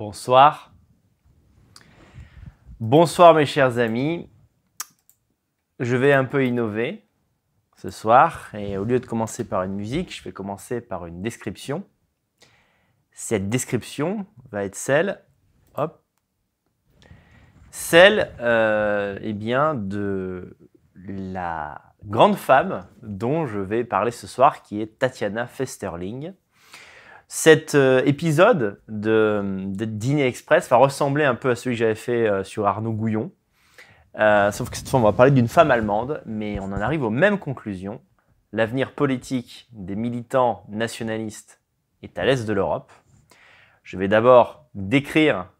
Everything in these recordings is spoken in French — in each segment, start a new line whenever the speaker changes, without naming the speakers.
Bonsoir. Bonsoir mes chers amis. Je vais un peu innover ce soir et au lieu de commencer par une musique, je vais commencer par une description. Cette description va être celle, hop, celle euh, eh bien, de la grande femme dont je vais parler ce soir qui est Tatiana Festerling. Cet euh, épisode de, Dîner Express va ressembler un peu à celui que j'avais fait euh, sur Arnaud Gouillon. Euh, sauf que cette fois, on va parler d'une femme allemande, mais on en arrive aux mêmes conclusions. L'avenir politique des militants nationalistes est à l'est de l'Europe. Je vais d'abord décrire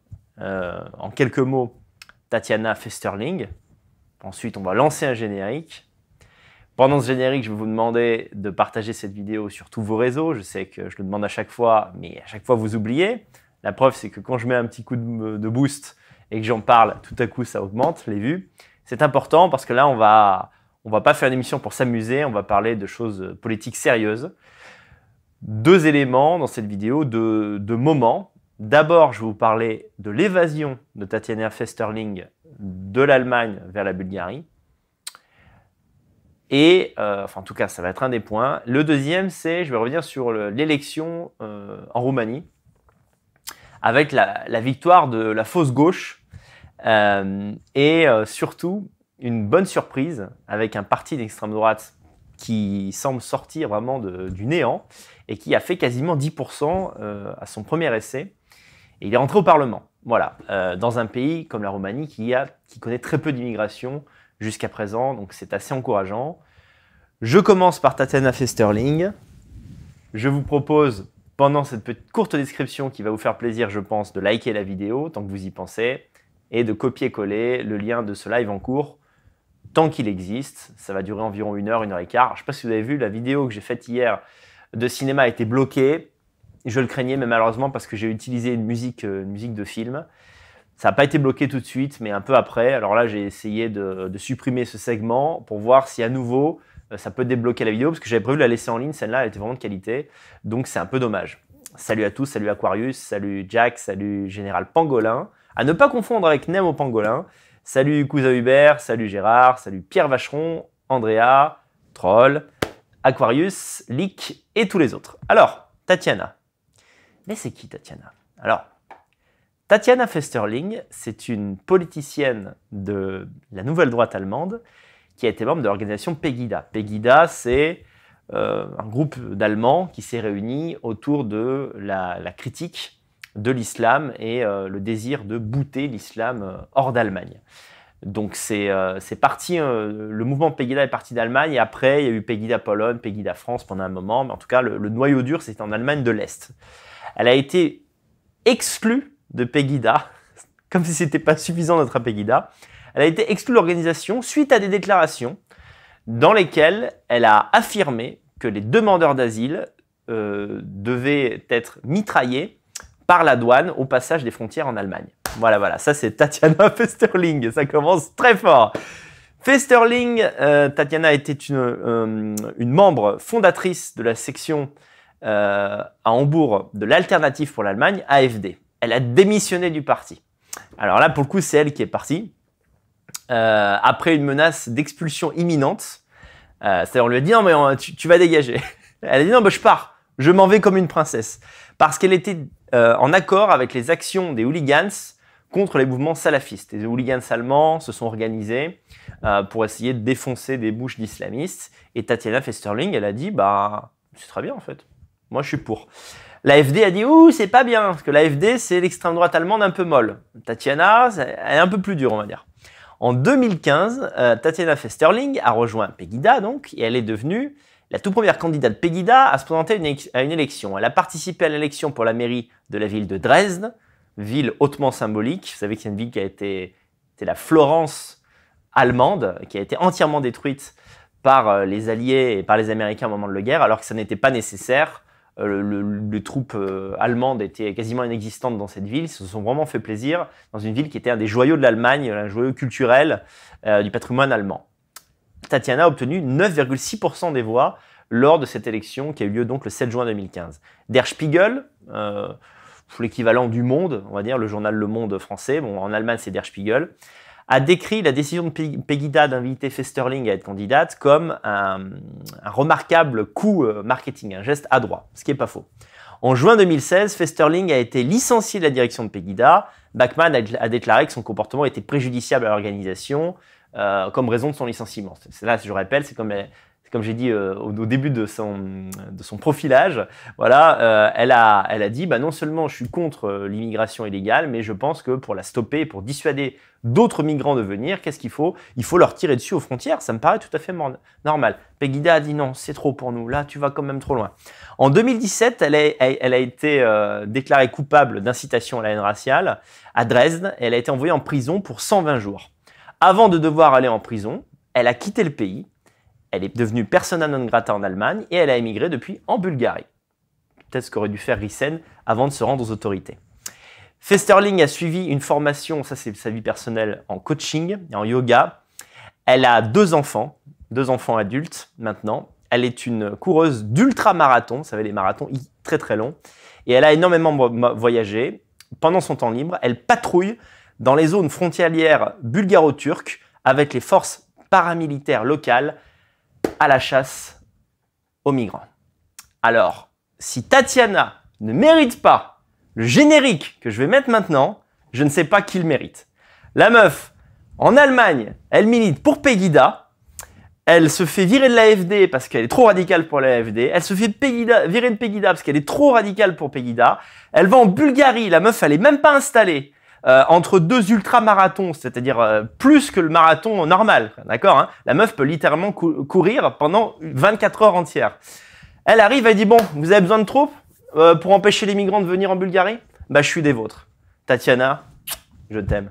en quelques mots Tatiana Festerling. Ensuite, on va lancer un générique pendant ce générique, je vais vous demander de partager cette vidéo sur tous vos réseaux. Je sais que je le demande à chaque fois, mais à chaque fois, vous oubliez. La preuve, c'est que quand je mets un petit coup de boost et que j'en parle, tout à coup, ça augmente les vues. C'est important parce que là, on va, on va pas faire une émission pour s'amuser, on va parler de choses politiques sérieuses. Deux éléments dans cette vidéo, de moments. D'abord, je vais vous parler de l'évasion de Tatiana Festerling de l'Allemagne vers la Bulgarie. Et euh, enfin, en tout cas, ça va être un des points. Le deuxième, c'est, je vais revenir sur l'élection euh, en Roumanie, avec la, victoire de la fausse gauche, euh, et surtout une bonne surprise avec un parti d'extrême droite qui semble sortir vraiment du néant et qui a fait quasiment 10% à son premier essai. Et il est rentré au Parlement. Voilà, dans un pays comme la Roumanie qui connaît très peu d'immigration, jusqu'à présent, donc c'est assez encourageant. Je commence par Tatiana Festerling. Je vous propose, pendant cette petite courte description qui va vous faire plaisir, je pense, de liker la vidéo tant que vous y pensez et de copier-coller le lien de ce live en cours tant qu'il existe. Ça va durer environ une heure, une heure et quart. Je ne sais pas si vous avez vu, la vidéo que j'ai faite hier de cinéma a été bloquée. Je le craignais, mais malheureusement, parce que j'ai utilisé une musique, euh, une musique de film. Ça n'a pas été bloqué tout de suite, mais un peu après. Alors là, j'ai essayé de, supprimer ce segment pour voir si à nouveau euh, ça peut débloquer la vidéo, parce que j'avais prévu de la laisser en ligne. Celle-là, elle était vraiment de qualité. Donc c'est un peu dommage. Salut à tous, salut Aquarius, salut Jack, salut Général Pangolin. À ne pas confondre avec Nemo Pangolin. Salut Cousin Hubert, salut Gérard, salut Pierre Vacheron, Andrea, Troll, Aquarius, Lick et tous les autres. Alors, Tatiana. Mais c'est qui Tatiana Alors, Tatiana Festerling, c'est une politicienne de la nouvelle droite allemande qui a été membre de l'organisation Pegida. Pegida, c'est euh, un groupe d'Allemands qui s'est réuni autour de la, critique de l'islam et euh, le désir de bouter l'islam euh, hors d'Allemagne. Donc c'est parti, le mouvement Pegida est parti d'Allemagne et après il y a eu Pegida Pologne, Pegida France pendant un moment, mais en tout cas le, le noyau dur c'était en Allemagne de l'Est. Elle a été exclue de Pegida, comme si c'était pas suffisant d'être Pegida, elle a été exclue de l'organisation suite à des déclarations dans lesquelles elle a affirmé que les demandeurs d'asile euh, devaient être mitraillés par la douane au passage des frontières en Allemagne. Voilà, voilà, ça c'est Tatiana Festerling, ça commence très fort. Festerling, euh, Tatiana était une, euh, une, membre fondatrice de la section à Hambourg de l'Alternative pour l'Allemagne, AFD elle a démissionné du parti. Alors là, pour le coup, c'est elle qui est partie. Euh, après une menace d'expulsion imminente, euh, c'est-à-dire on lui a dit non mais tu, vas dégager. Elle a dit non mais je pars, je m'en vais comme une princesse, parce qu'elle était euh, en accord avec les actions des hooligans contre les mouvements salafistes. Les hooligans allemands se sont organisés pour essayer de défoncer des bouches d'islamistes. Et Tatiana Festerling, elle a dit bah c'est très bien en fait, moi je suis pour. L'AFD a dit Ouh, c'est pas bien, parce que l'AFD, c'est l'extrême droite allemande un peu molle. Tatiana, elle est un peu plus dure, on va dire. En 2015, euh, Tatiana Festerling a rejoint Pegida, donc, et elle est devenue la toute première candidate Pegida à se présenter à une élection. Elle a participé à l'élection pour la mairie de la ville de Dresde, ville hautement symbolique. Vous savez que c'est une ville qui a été, la Florence allemande, qui a été entièrement détruite par euh, les Alliés et par les Américains au moment de la guerre, alors que ça n'était pas nécessaire euh, les troupes euh, allemandes étaient quasiment inexistantes dans cette ville. Ils se sont vraiment fait plaisir dans une ville qui était un des joyaux de l'Allemagne, un joyau culturel euh, du patrimoine allemand. Tatiana a obtenu 9,6% des voix lors de cette élection qui a eu lieu donc le 7 juin 2015. Der Spiegel, l'équivalent du Monde, on va dire, le journal Le Monde français, bon, en Allemagne c'est Der Spiegel, a décrit la décision de Pegida d'inviter Festerling à être candidate comme un, remarquable coup euh, marketing, un geste adroit, ce qui n'est pas faux. En juin 2016, Festerling a été licencié de la direction de Pegida. Bachmann a, déclaré que son comportement était préjudiciable à l'organisation euh, comme raison de son licenciement. C'est là, je rappelle, c'est comme euh, comme j'ai dit euh, au, début de son, profilage, voilà, euh, elle, a, elle a dit bah, non seulement je suis contre euh, l'immigration illégale, mais je pense que pour la stopper, pour dissuader d'autres migrants de venir, qu'est-ce qu'il faut Il faut leur tirer dessus aux frontières, ça me paraît tout à fait normal. Pegida a dit non, c'est trop pour nous, là tu vas quand même trop loin. En 2017, elle, elle a été déclarée coupable d'incitation à la haine raciale à Dresde, et elle a été envoyée en prison pour 120 jours. Avant de devoir aller en prison, elle a quitté le pays elle est devenue persona non grata en Allemagne et elle a émigré depuis en Bulgarie. Peut-être ce qu'aurait dû faire Rissen avant de se rendre aux autorités. Festerling a suivi une formation, ça c'est sa vie personnelle, en coaching et en yoga. Elle a deux enfants, deux enfants adultes maintenant. Elle est une coureuse d'ultra-marathon, vous savez, les marathons très très longs. Et elle a énormément voyagé. Pendant son temps libre, elle patrouille dans les zones frontalières bulgaro-turques avec les forces paramilitaires locales à la chasse aux migrants. Alors, si Tatiana ne mérite pas le générique que je vais mettre maintenant, je ne sais pas qui le mérite. La meuf, en Allemagne, elle milite pour Pegida. Elle se fait virer de l'AFD parce qu'elle est trop radicale pour l'AFD. Elle se fait virer de Pegida parce qu'elle est trop radicale pour Pegida. Elle va en Bulgarie. La meuf, elle est même pas installée. Euh, entre deux ultra-marathons, c'est-à-dire euh, plus que le marathon normal, d'accord hein, La meuf peut littéralement courir pendant 24 heures entières. Elle arrive, elle dit bon, vous avez besoin de troupes euh, pour empêcher les migrants de venir en Bulgarie Bah je suis des vôtres. Tatiana, je t'aime.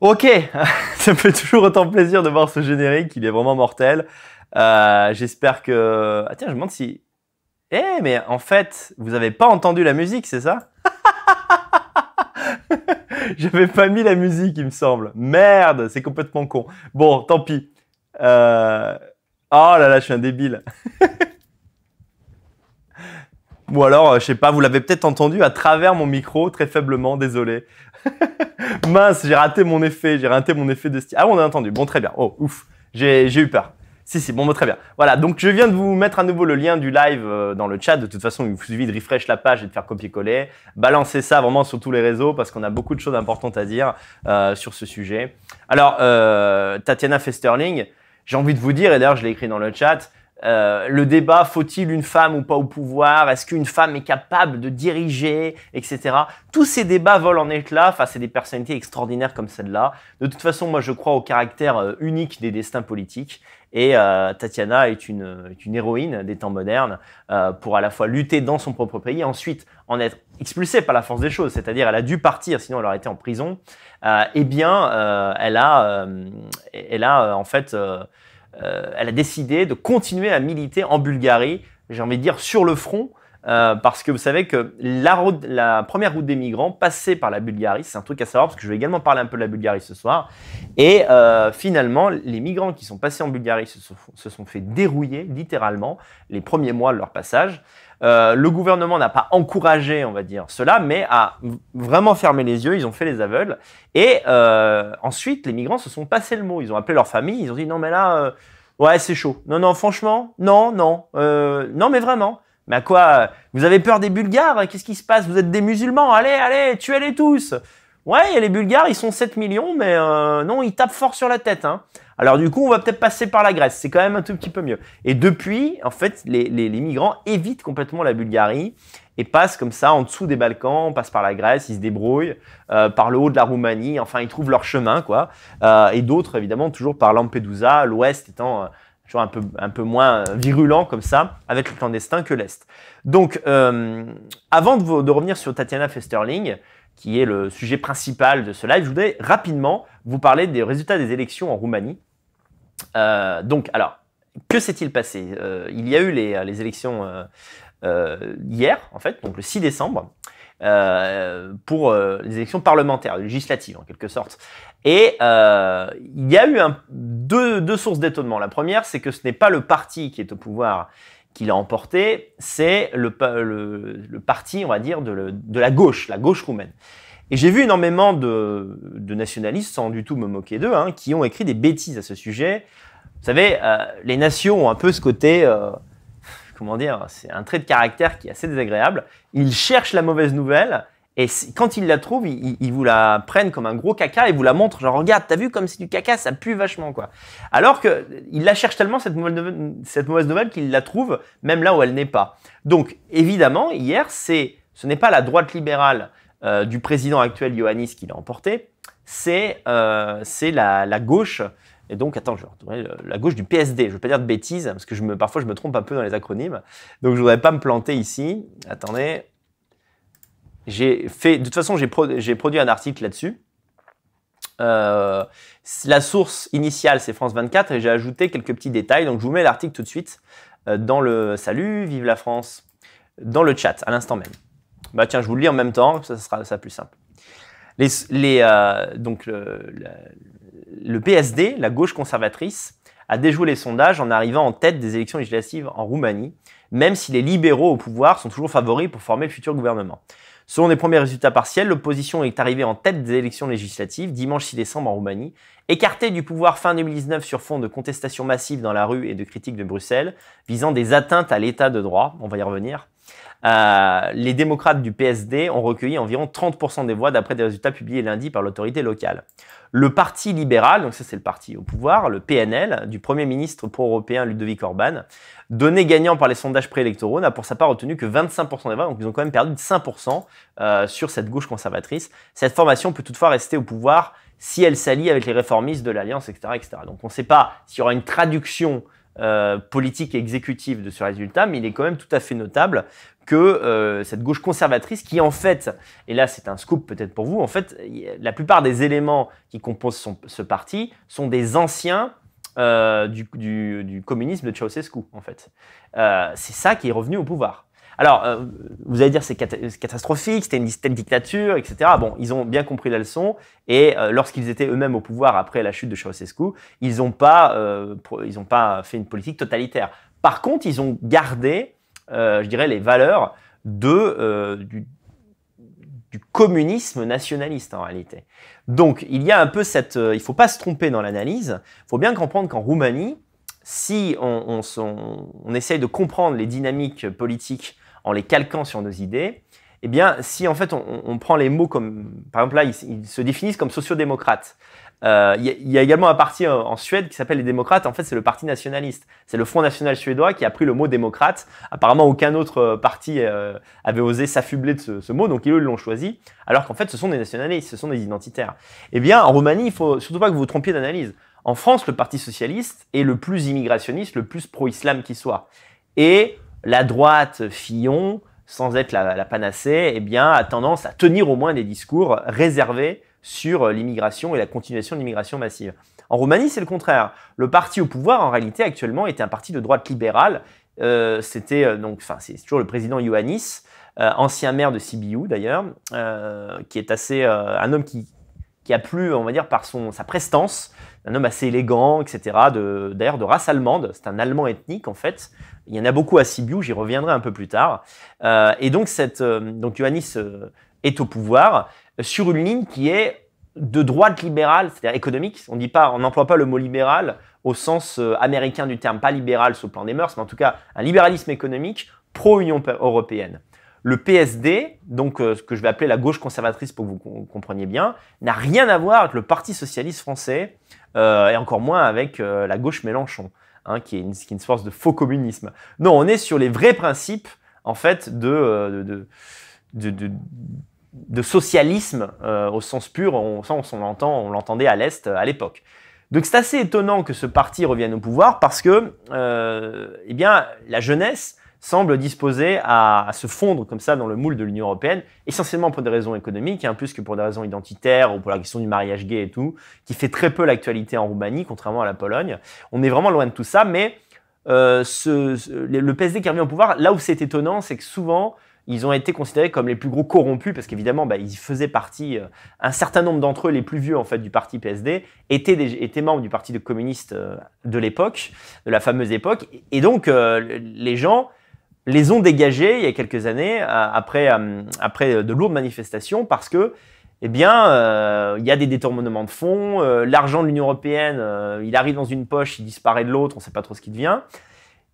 Ok, ça me fait toujours autant plaisir de voir ce générique, il est vraiment mortel. Euh, j'espère que... Ah tiens, je me demande si... Eh, mais en fait, vous n'avez pas entendu la musique, c'est ça J'avais pas mis la musique, il me semble. Merde, c'est complètement con. Bon, tant pis. Euh, oh là là, je suis un débile. Ou alors, euh, je sais pas, vous l'avez peut-être entendu à travers mon micro, très faiblement, désolé. Mince, j'ai raté mon effet, j'ai raté mon effet de style. Ah, on a entendu. Bon, très bien. Oh, ouf, j'ai eu peur. Si, si, bon, très bien. Voilà, donc je viens de vous mettre à nouveau le lien du live euh, dans le chat. De toute façon, il vous suffit de refresh la page et de faire copier-coller. Balancez ça vraiment sur tous les réseaux parce qu'on a beaucoup de choses importantes à dire euh, sur ce sujet. Alors, euh, Tatiana Festerling, j'ai envie de vous dire, et d'ailleurs je l'ai écrit dans le chat, euh, le débat, faut-il une femme ou pas au pouvoir Est-ce qu'une femme est capable de diriger Etc. Tous ces débats volent en éclats face à des personnalités extraordinaires comme celle-là. De toute façon, moi, je crois au caractère euh, unique des destins politiques. Et euh, Tatiana est une, héroïne des temps modernes pour à la fois lutter dans son propre pays ensuite en être expulsée par la force des choses, c'est-à-dire elle a dû partir, sinon elle aurait été en prison. eh bien, elle a, elle a en fait euh, elle a décidé de continuer à militer en Bulgarie, j'ai envie de dire sur le front, euh, parce que vous savez que la, première route des migrants passait par la Bulgarie, c'est un truc à savoir, parce que je vais également parler un peu de la Bulgarie ce soir, et euh, finalement, les migrants qui sont passés en Bulgarie se sont fait dérouiller, littéralement, les premiers mois de leur passage. Euh, le gouvernement n'a pas encouragé, on va dire, cela, mais a vraiment fermé les yeux, ils ont fait les aveugles. Et euh, ensuite, les migrants se sont passés le mot. Ils ont appelé leur famille, ils ont dit non, mais là, euh, ouais, c'est chaud. Non, non, franchement, non, non, non, mais vraiment. Mais à quoi Vous avez peur des Bulgares Qu'est-ce qui se passe Vous êtes des musulmans, allez, allez, tuez-les tous Ouais, il y a les Bulgares, ils sont 7 millions, mais non, ils tapent fort sur la tête. Hein. Alors du coup, on va peut-être passer par la Grèce. C'est quand même un tout petit peu mieux. Et depuis, en fait, les, les, migrants évitent complètement la Bulgarie et passent comme ça en dessous des Balkans, passent par la Grèce, ils se débrouillent, euh, par le haut de la Roumanie, enfin ils trouvent leur chemin quoi. Euh, et d'autres évidemment toujours par Lampedusa, l'Ouest étant euh, un peu, un peu moins virulent comme ça avec le clandestin que l'Est. Donc avant de, de, revenir sur Tatiana Festerling, qui est le sujet principal de ce live, je voudrais rapidement vous parler des résultats des élections en Roumanie. Euh, donc, alors, que s'est-il passé euh, Il y a eu les, euh, élections hier, en fait, donc le 6 décembre, pour les élections parlementaires, législatives en quelque sorte. Et il y a eu deux, sources d'étonnement. La première, c'est que ce n'est pas le parti qui est au pouvoir qui l'a emporté, c'est le, parti, on va dire, de la gauche, la gauche roumaine. Et j'ai vu énormément de, de, nationalistes, sans du tout me moquer d'eux, hein, qui ont écrit des bêtises à ce sujet. Vous savez, euh, les nations ont un peu ce côté, euh, comment dire, c'est un trait de caractère qui est assez désagréable. Ils cherchent la mauvaise nouvelle et quand ils la trouvent, ils, vous la prennent comme un gros caca et vous la montrent, genre regarde, t'as vu comme c'est du caca, ça pue vachement quoi. Alors que ils la cherchent tellement cette mauvaise nouvelle, cette mauvaise nouvelle qu'ils la trouvent même là où elle n'est pas. Donc évidemment, hier, c'est ce n'est pas la droite libérale euh, du président actuel Ioannis qui l'a emporté, c'est euh, la, gauche. Et donc, attends, je la gauche du PSD. Je ne veux pas dire de bêtises, parce que parfois je me trompe un peu dans les acronymes. Donc, je ne voudrais pas me planter ici. Attendez. J'ai fait, de toute façon, j'ai produit un article là-dessus. Euh, la source initiale, c'est France 24, et j'ai ajouté quelques petits détails. Donc, je vous mets l'article tout de suite dans le Salut, vive la France, dans le chat, à l'instant même. Bah tiens, je vous le lis en même temps, ça, sera ça plus simple. Les, les, euh, donc le, le, le, PSD, la gauche conservatrice, a déjoué les sondages en arrivant en tête des élections législatives en Roumanie, même si les libéraux au pouvoir sont toujours favoris pour former le futur gouvernement. Selon les premiers résultats partiels, l'opposition est arrivée en tête des élections législatives dimanche 6 décembre en Roumanie. Écartée du pouvoir fin 2019 sur fond de contestations massives dans la rue et de critiques de Bruxelles visant des atteintes à l'état de droit, on va y revenir, euh, les démocrates du PSD ont recueilli environ 30% des voix d'après des résultats publiés lundi par l'autorité locale. Le Parti libéral, donc ça c'est le parti au pouvoir, le PNL, du Premier ministre pro-européen Ludovic Orban, donné gagnant par les sondages préélectoraux, n'a pour sa part retenu que 25% des voix, donc ils ont quand même perdu 5% euh, sur cette gauche conservatrice. Cette formation peut toutefois rester au pouvoir si elle s'allie avec les réformistes de l'Alliance, etc., etc. Donc on ne sait pas s'il y aura une traduction euh, politique et exécutive de ce résultat, mais il est quand même tout à fait notable que euh, cette gauche conservatrice qui en fait, et là c'est un scoop peut-être pour vous, en fait la plupart des éléments qui composent ce parti sont des anciens euh, du, communisme de Ceausescu en fait. c'est ça qui est revenu au pouvoir. Alors, euh, vous allez dire c'est catastrophique, c'était une dictature, etc. Bon, ils ont bien compris la leçon et euh, lorsqu'ils étaient eux-mêmes au pouvoir après la chute de Ceausescu, ils n'ont euh, pas, fait une politique totalitaire. Par contre, ils ont gardé, je dirais, les valeurs du, communisme nationaliste en réalité. Donc il y a un peu cette... Il ne faut pas se tromper dans l'analyse. Il faut bien comprendre qu'en Roumanie, si on, on, essaye de comprendre les dynamiques politiques en les calquant sur nos idées, eh bien, si en fait on, prend les mots comme, par exemple là, ils, se définissent comme sociodémocrates. Euh, il y, a également un parti en, Suède qui s'appelle les démocrates. En fait, c'est le parti nationaliste. C'est le Front national suédois qui a pris le mot démocrate. Apparemment, aucun autre euh, parti euh, avait osé s'affubler de ce, mot, donc ils l'ont choisi. Alors qu'en fait, ce sont des nationalistes, ce sont des identitaires. Eh bien, en Roumanie, il faut surtout pas que vous vous trompiez d'analyse. En France, le Parti socialiste est le plus immigrationniste, le plus pro-islam qui soit. Et la droite Fillon, sans être la, panacée, eh bien, a tendance à tenir au moins des discours réservés sur l'immigration et la continuation de l'immigration massive. En Roumanie, c'est le contraire. Le parti au pouvoir, en réalité, actuellement, était un parti de droite libérale. Euh, c'était euh, donc, enfin, c'est toujours le président Ioannis, euh, ancien maire de Sibiu d'ailleurs, qui est assez un homme qui, qui a plu, on va dire, par son, sa prestance, un homme assez élégant, etc. D'ailleurs, de, race allemande. C'est un Allemand ethnique, en fait. Il y en a beaucoup à Sibiu, j'y reviendrai un peu plus tard. Euh, et donc, cette, euh, donc Ioannis euh, est au pouvoir sur une ligne qui est de droite libérale, c'est-à-dire économique. On n'emploie pas le mot libéral au sens américain du terme, pas libéral sur le plan des mœurs, mais en tout cas un libéralisme économique pro-Union européenne. Le PSD, donc ce que je vais appeler la gauche conservatrice pour que vous compreniez bien, n'a rien à voir avec le Parti socialiste français euh, et encore moins avec euh, la gauche Mélenchon, hein, qui, est une, qui, force de faux communisme. Non, on est sur les vrais principes, en fait, de, euh, socialisme au sens pur, on, on, on l'entendait à l'Est à l'époque. Donc c'est assez étonnant que ce parti revienne au pouvoir parce que eh bien, la jeunesse semble disposé à, se fondre comme ça dans le moule de l'Union européenne, essentiellement pour des raisons économiques, hein, plus que pour des raisons identitaires ou pour la question du mariage gay et tout, qui fait très peu l'actualité en Roumanie, contrairement à la Pologne. On est vraiment loin de tout ça, mais euh, le PSD qui revient au pouvoir, là où c'est étonnant, c'est que souvent, ils ont été considérés comme les plus gros corrompus parce qu'évidemment, bah, ils faisaient partie, euh, un certain nombre d'entre eux, les plus vieux en fait du parti PSD, étaient, étaient membres du parti communiste euh, de l'époque, de la fameuse époque. Et donc, les gens les ont dégagés il y a quelques années euh, après, euh, après euh, de lourdes manifestations parce que eh bien, il y a des détournements de fonds, l'argent de l'Union européenne, il arrive dans une poche, il disparaît de l'autre, on ne sait pas trop ce qui devient.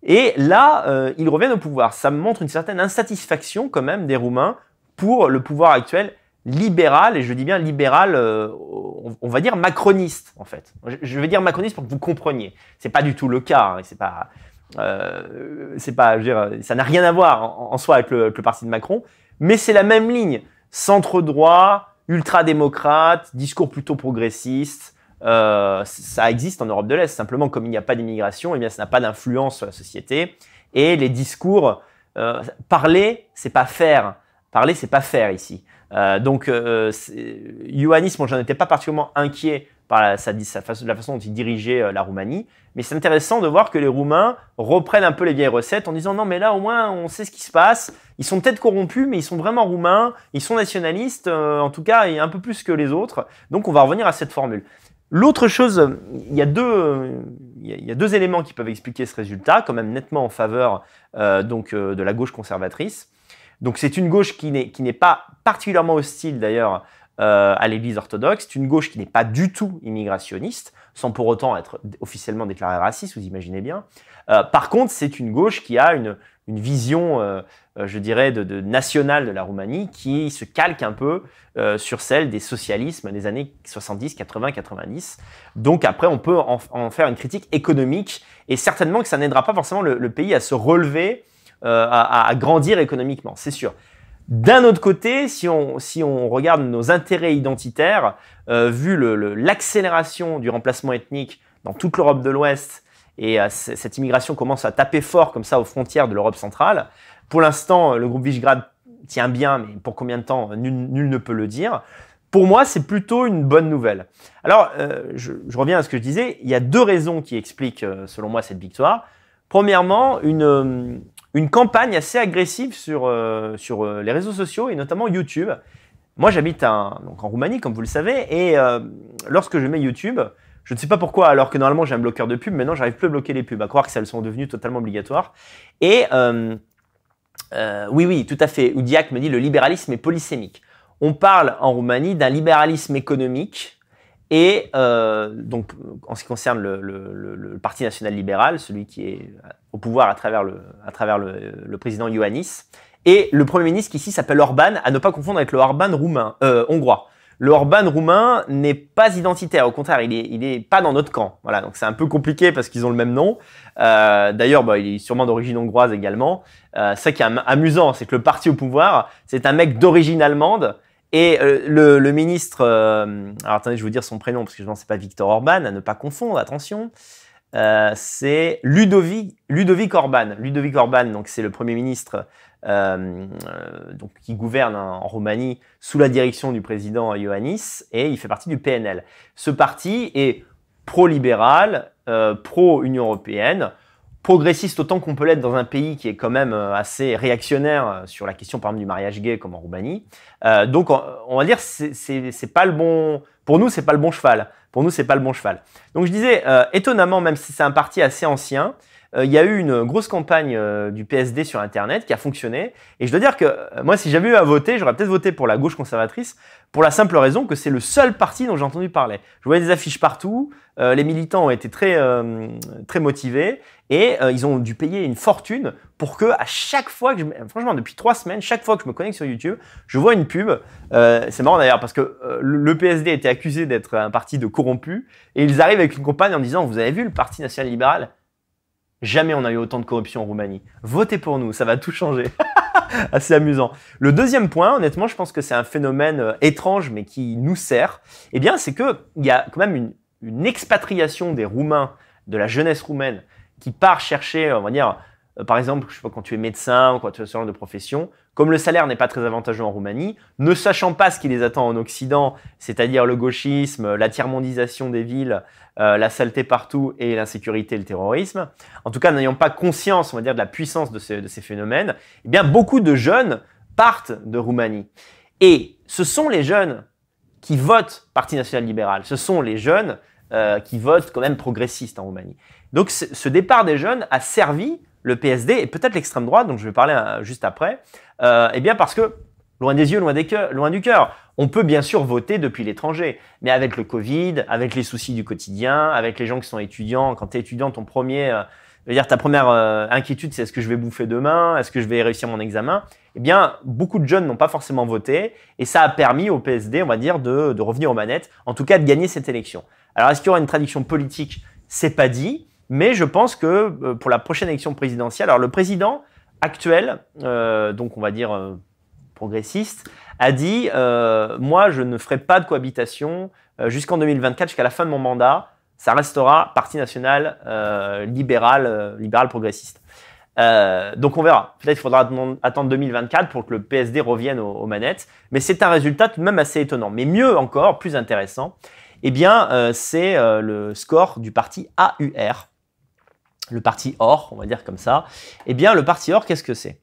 Et là, ils reviennent au pouvoir. Ça montre une certaine insatisfaction quand même des Roumains pour le pouvoir actuel libéral, et je dis bien libéral, on, va dire macroniste en fait. Je, vais dire macroniste pour que vous compreniez. C'est pas du tout le cas, hein, et c'est pas euh, c'est pas, ça n'a rien à voir en, soi avec le, parti de Macron, mais c'est la même ligne. Centre droit, ultra-démocrate, discours plutôt progressiste. Euh, ça existe en Europe de l'Est. Simplement, comme il n'y a pas d'immigration, et eh bien, ça n'a pas d'influence sur la société. Et les discours, euh, parler, c'est pas faire. Parler, c'est pas faire ici. donc, euh, Ioannis, moi, j'en étais pas particulièrement inquiet par la, façon, dont il dirigeait euh, la Roumanie. Mais c'est intéressant de voir que les Roumains reprennent un peu les vieilles recettes en disant non mais là au moins on sait ce qui se passe. Ils sont peut-être corrompus mais ils sont vraiment roumains, ils sont nationalistes euh, en tout cas et un peu plus que les autres. Donc on va revenir à cette formule. L'autre chose, il y, a deux, éléments qui peuvent expliquer ce résultat, quand même nettement en faveur euh, donc, de la gauche conservatrice. Donc c'est une gauche qui n'est pas particulièrement hostile d'ailleurs euh, à l'Église orthodoxe. C'est une gauche qui n'est pas du tout immigrationniste, sans pour autant être officiellement déclarée raciste, vous imaginez bien. Euh, par contre, c'est une gauche qui a une, vision, euh, je dirais, de, nationale de la Roumanie qui se calque un peu sur celle des socialismes des années 70, 80, 90. Donc après, on peut en, faire une critique économique et certainement que ça n'aidera pas forcément le, pays à se relever, à grandir économiquement, c'est sûr. D'un autre côté, si on, si on regarde nos intérêts identitaires, euh, vu l'accélération le, du remplacement ethnique dans toute l'Europe de l'Ouest, et euh, cette immigration commence à taper fort comme ça aux frontières de l'Europe centrale, pour l'instant, euh, le groupe Visegrad tient bien, mais pour combien de temps, nul, ne peut le dire. Pour moi, c'est plutôt une bonne nouvelle. Alors, je, je, reviens à ce que je disais, il y a deux raisons qui expliquent, selon moi, cette victoire. Premièrement, une une campagne assez agressive sur, euh, sur euh, les réseaux sociaux et notamment YouTube. Moi, j'habite en Roumanie, comme vous le savez, et euh, lorsque je mets YouTube, je ne sais pas pourquoi, alors que normalement j'ai un bloqueur de pubs, maintenant j'arrive plus à bloquer les pubs, à croire que celles sont devenues totalement obligatoires. Et oui, oui, tout à fait. Oudiac me dit le libéralisme est polysémique. On parle en Roumanie d'un libéralisme économique et euh, donc, en ce qui concerne le, Parti national libéral, celui qui est au pouvoir à travers le, président Ioannis, et le Premier ministre qui ici s'appelle Orban, à ne pas confondre avec le Orban roumain, euh, hongrois. Le Orban roumain n'est pas identitaire, au contraire, il n'est pas dans notre camp. Voilà, donc c'est un peu compliqué parce qu'ils ont le même nom. Euh, d'ailleurs, bah, il est sûrement d'origine hongroise également. Euh, ça qui est amusant, c'est que le parti au pouvoir, c'est un mec d'origine allemande et euh, le, ministre, euh, alors attendez, je vais vous dire son prénom parce que je ne sais pas Victor Orban, à ne pas confondre, attention. Euh, c'est Ludovic, Orban. Ludovic Orban, donc c'est le premier ministre qui gouverne en, Roumanie sous la direction du président Ioannis et il fait partie du PNL. Ce parti est pro-libéral, pro-Union européenne progressiste autant qu'on peut l'être dans un pays qui est quand même euh, assez réactionnaire euh, sur la question, par exemple, du mariage gay, comme en Roumanie. Euh, donc, on va dire, c'est pas le bon. Pour nous, c'est pas le bon cheval. Pour nous, c'est pas le bon cheval. Donc, je disais, étonnamment, même si c'est un parti assez ancien, euh, il y a eu une grosse campagne euh, du PSD sur Internet qui a fonctionné. Et je dois dire que euh, moi, si j'avais eu à voter, j'aurais peut-être voté pour la gauche conservatrice, pour la simple raison que c'est le seul parti dont j'ai entendu parler. Je voyais des affiches partout, les militants ont été très, très motivés, et ils ont dû payer une fortune pour que à chaque fois que je... Franchement, depuis trois semaines, chaque fois que je me connecte sur YouTube, je vois une pub. c'est marrant d'ailleurs, parce que le PSD était accusé d'être un parti de corrompu, et ils arrivent avec une campagne en disant, vous avez vu le Parti national libéral Jamais on a eu autant de corruption en Roumanie. Votez pour nous, ça va tout changer. Assez amusant. Le deuxième point, honnêtement, je pense que c'est un phénomène euh, étrange mais qui nous sert. Eh bien, c'est que il y a quand même une, expatriation des Roumains, de la jeunesse roumaine, qui part chercher, on va dire, euh, par exemple, je sais quand tu es médecin ou quand tu as ce de profession, comme le salaire n'est pas très avantageux en Roumanie, ne sachant pas ce qui les attend en Occident, c'est-à-dire le gauchisme, la tiers-mondisation des villes, euh, la saleté partout et l'insécurité et le terrorisme, en tout cas n'ayant pas conscience, on va dire, de la puissance de ces, phénomènes, eh bien beaucoup de jeunes partent de Roumanie. Et ce sont les jeunes qui votent Parti national libéral, ce sont les jeunes euh, qui votent quand même progressistes en Roumanie. Donc ce départ des jeunes a servi le PSD et peut-être l'extrême droite, dont je vais parler euh, juste après, euh, eh bien parce que, loin des yeux, loin, des loin du cœur, on peut bien sûr voter depuis l'étranger, mais avec le Covid, avec les soucis du quotidien, avec les gens qui sont étudiants, quand tu es étudiant, ton premier... Euh, dire, ta première euh, inquiétude, c'est est-ce que je vais bouffer demain Est-ce que je vais réussir mon examen Eh bien, beaucoup de jeunes n'ont pas forcément voté et ça a permis au PSD, on va dire, de, revenir aux manettes, en tout cas de gagner cette élection. Alors, est-ce qu'il y aura une traduction politique C'est pas dit, mais je pense que pour la prochaine élection présidentielle, alors le président, actuel, euh, donc on va dire euh, progressiste, a dit euh, Moi, je ne ferai pas de cohabitation jusqu'en 2024, jusqu'à la fin de mon mandat. Ça restera parti national libéral, libéral progressiste. donc on verra. Peut-être qu'il faudra attendre 2024 pour que le PSD revienne aux, manettes. Mais c'est un résultat tout de même assez étonnant. Mais mieux encore, plus intéressant, eh bien, c'est le score du parti AUR, le parti or, on va dire comme ça, eh bien le parti or, qu'est-ce que c'est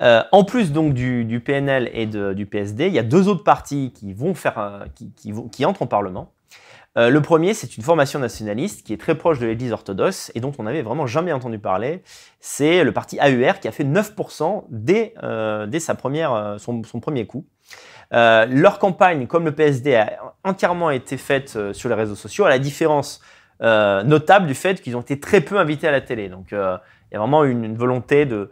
euh, en plus donc du, PNL et du PSD, il y a deux autres partis qui vont faire qui, qui, entrent en Parlement. Euh, le premier, c'est une formation nationaliste qui est très proche de l'Église orthodoxe et dont on n'avait vraiment jamais entendu parler. C'est le parti AUR e qui a fait 9% euh, dès, sa première, son, son, premier coup. leur campagne, comme le PSD, a entièrement été faite sur les réseaux sociaux, à la différence euh, notable du fait qu'ils ont été très peu invités à la télé. Donc, euh, il y a vraiment une, volonté de,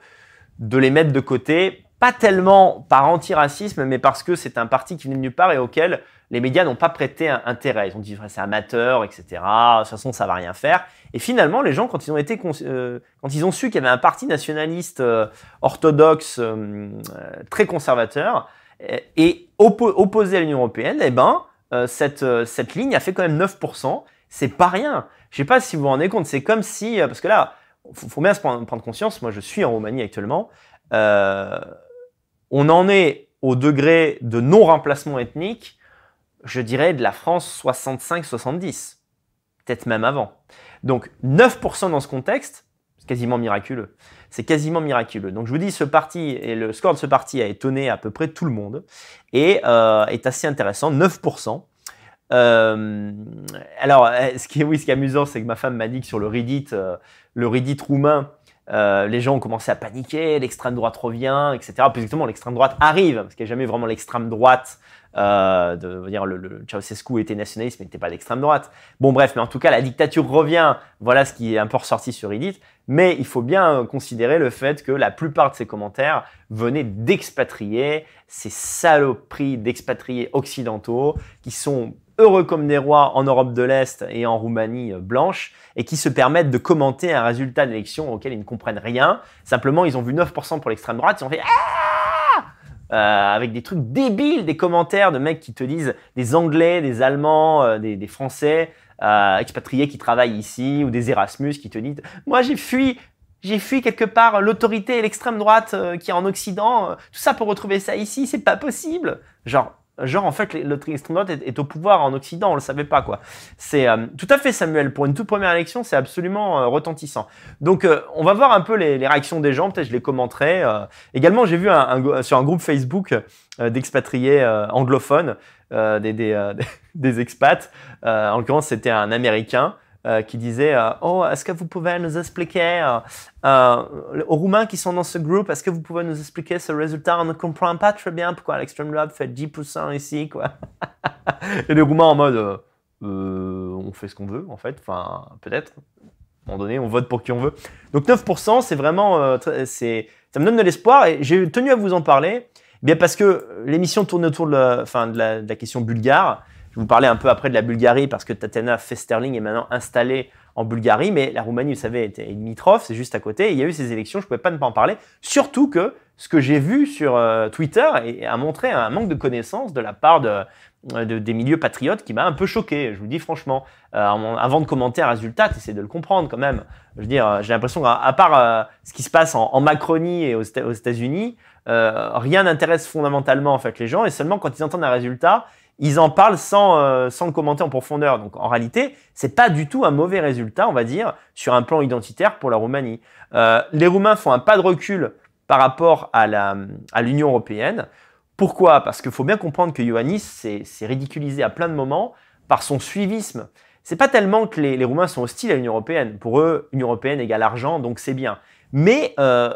de les mettre de côté, pas tellement par antiracisme, mais parce que c'est un parti qui n'est de nulle part et auquel les médias n'ont pas prêté intérêt. Ils ont dit, c'est amateur, etc. De toute façon, ça va rien faire. Et finalement, les gens, quand ils ont, été, euh, quand ils ont su qu'il y avait un parti nationaliste orthodoxe très conservateur et opposé à l'Union européenne, eh ben, cette ligne a fait quand même 9%. C'est pas rien. Je sais pas si vous vous rendez compte. C'est comme si, euh, parce que là, faut, faut bien se prendre, conscience. Moi, je suis en Roumanie actuellement. Euh, on en est au degré de non-remplacement ethnique, je dirais de la France 65-70, peut-être même avant. Donc 9% dans ce contexte, c'est quasiment miraculeux. C'est quasiment miraculeux. Donc je vous dis, ce parti et le score de ce parti a étonné à peu près tout le monde et euh, est assez intéressant, 9%. Euh, alors, euh, ce qui est, oui, ce qui est amusant, c'est que ma femme m'a dit que sur le Reddit, euh, le Reddit roumain, les gens ont commencé à paniquer, l'extrême droite revient, etc. Plus exactement, l'extrême droite arrive, parce qu'il n'y a jamais vraiment l'extrême droite. de dire le, Ceausescu était nationaliste, mais n'était pas d'extrême droite. Bon, bref, mais en tout cas, la dictature revient. Voilà ce qui est un peu ressorti sur Reddit. Mais il faut bien considérer le fait que la plupart de ces commentaires venaient d'expatriés, ces saloperies d'expatriés occidentaux qui sont heureux comme des rois en Europe de l'Est et en Roumanie euh, blanche, et qui se permettent de commenter un résultat d'élection auquel ils ne comprennent rien. Simplement, ils ont vu 9% pour l'extrême droite, ils ont fait ah euh, avec des trucs débiles, des commentaires de mecs qui te disent des Anglais, des Allemands, euh, des, Français euh, expatriés qui travaillent ici, ou des Erasmus qui te disent Moi j'ai fui, j'ai fui quelque part l'autorité et l'extrême droite qui est en Occident, tout ça pour retrouver ça ici, c'est pas possible. Genre, Genre, en fait, l'extrême droite est, au pouvoir en Occident, on le savait pas, quoi. C'est euh, tout à fait Samuel. Pour une toute première élection, c'est absolument euh, retentissant. Donc, euh, on va voir un peu les, réactions des gens. Peut-être je les commenterai. Également, j'ai vu un, sur un groupe Facebook d'expatriés anglophones, des, des, des, expats. en l'occurrence, c'était un Américain euh, qui disait euh, Oh, est-ce que vous pouvez nous expliquer euh, aux Roumains qui sont dans ce groupe, est-ce que vous pouvez nous expliquer ce résultat On ne comprend pas très bien pourquoi l'extrême Lab fait 10% ici, quoi. Et les Roumains en mode On fait ce qu'on veut, en fait, enfin, peut-être. À un moment donné, on vote pour qui on veut. Donc 9%, c'est vraiment. ça me donne de l'espoir et j'ai tenu à vous en parler. Eh bien parce que l'émission tourne autour de la, de la question bulgare. Je vous parlais un peu après de la Bulgarie parce que Tatiana Festerling est maintenant installée en Bulgarie, mais la Roumanie, vous savez, était mitrophe c'est juste à côté. il y a eu ces élections, je ne pouvais pas ne pas en parler. Surtout que ce que j'ai vu sur euh, Twitter a montré un manque de connaissance de la part euh, de, des milieux patriotes qui m'a un peu choqué, je vous dis franchement. Euh, avant de commenter un résultat, essaies de le comprendre quand même. Je veux dire, j'ai l'impression qu'à part ce qui se passe en, Macronie et aux, États-Unis, rien n'intéresse fondamentalement en fait les gens. Et seulement quand ils entendent un résultat, ils en parlent sans, euh, sans le commenter en profondeur. Donc en réalité, c'est pas du tout un mauvais résultat, on va dire, sur un plan identitaire pour la Roumanie. Euh, les Roumains font un pas de recul par rapport à la à l'Union européenne. Pourquoi Parce qu'il faut bien comprendre que Ioannis s'est ridiculisé à plein de moments par son suivisme. C'est pas tellement que les, les Roumains sont hostiles à l'Union européenne. Pour eux, l'Union européenne égale argent, donc c'est bien. Mais euh,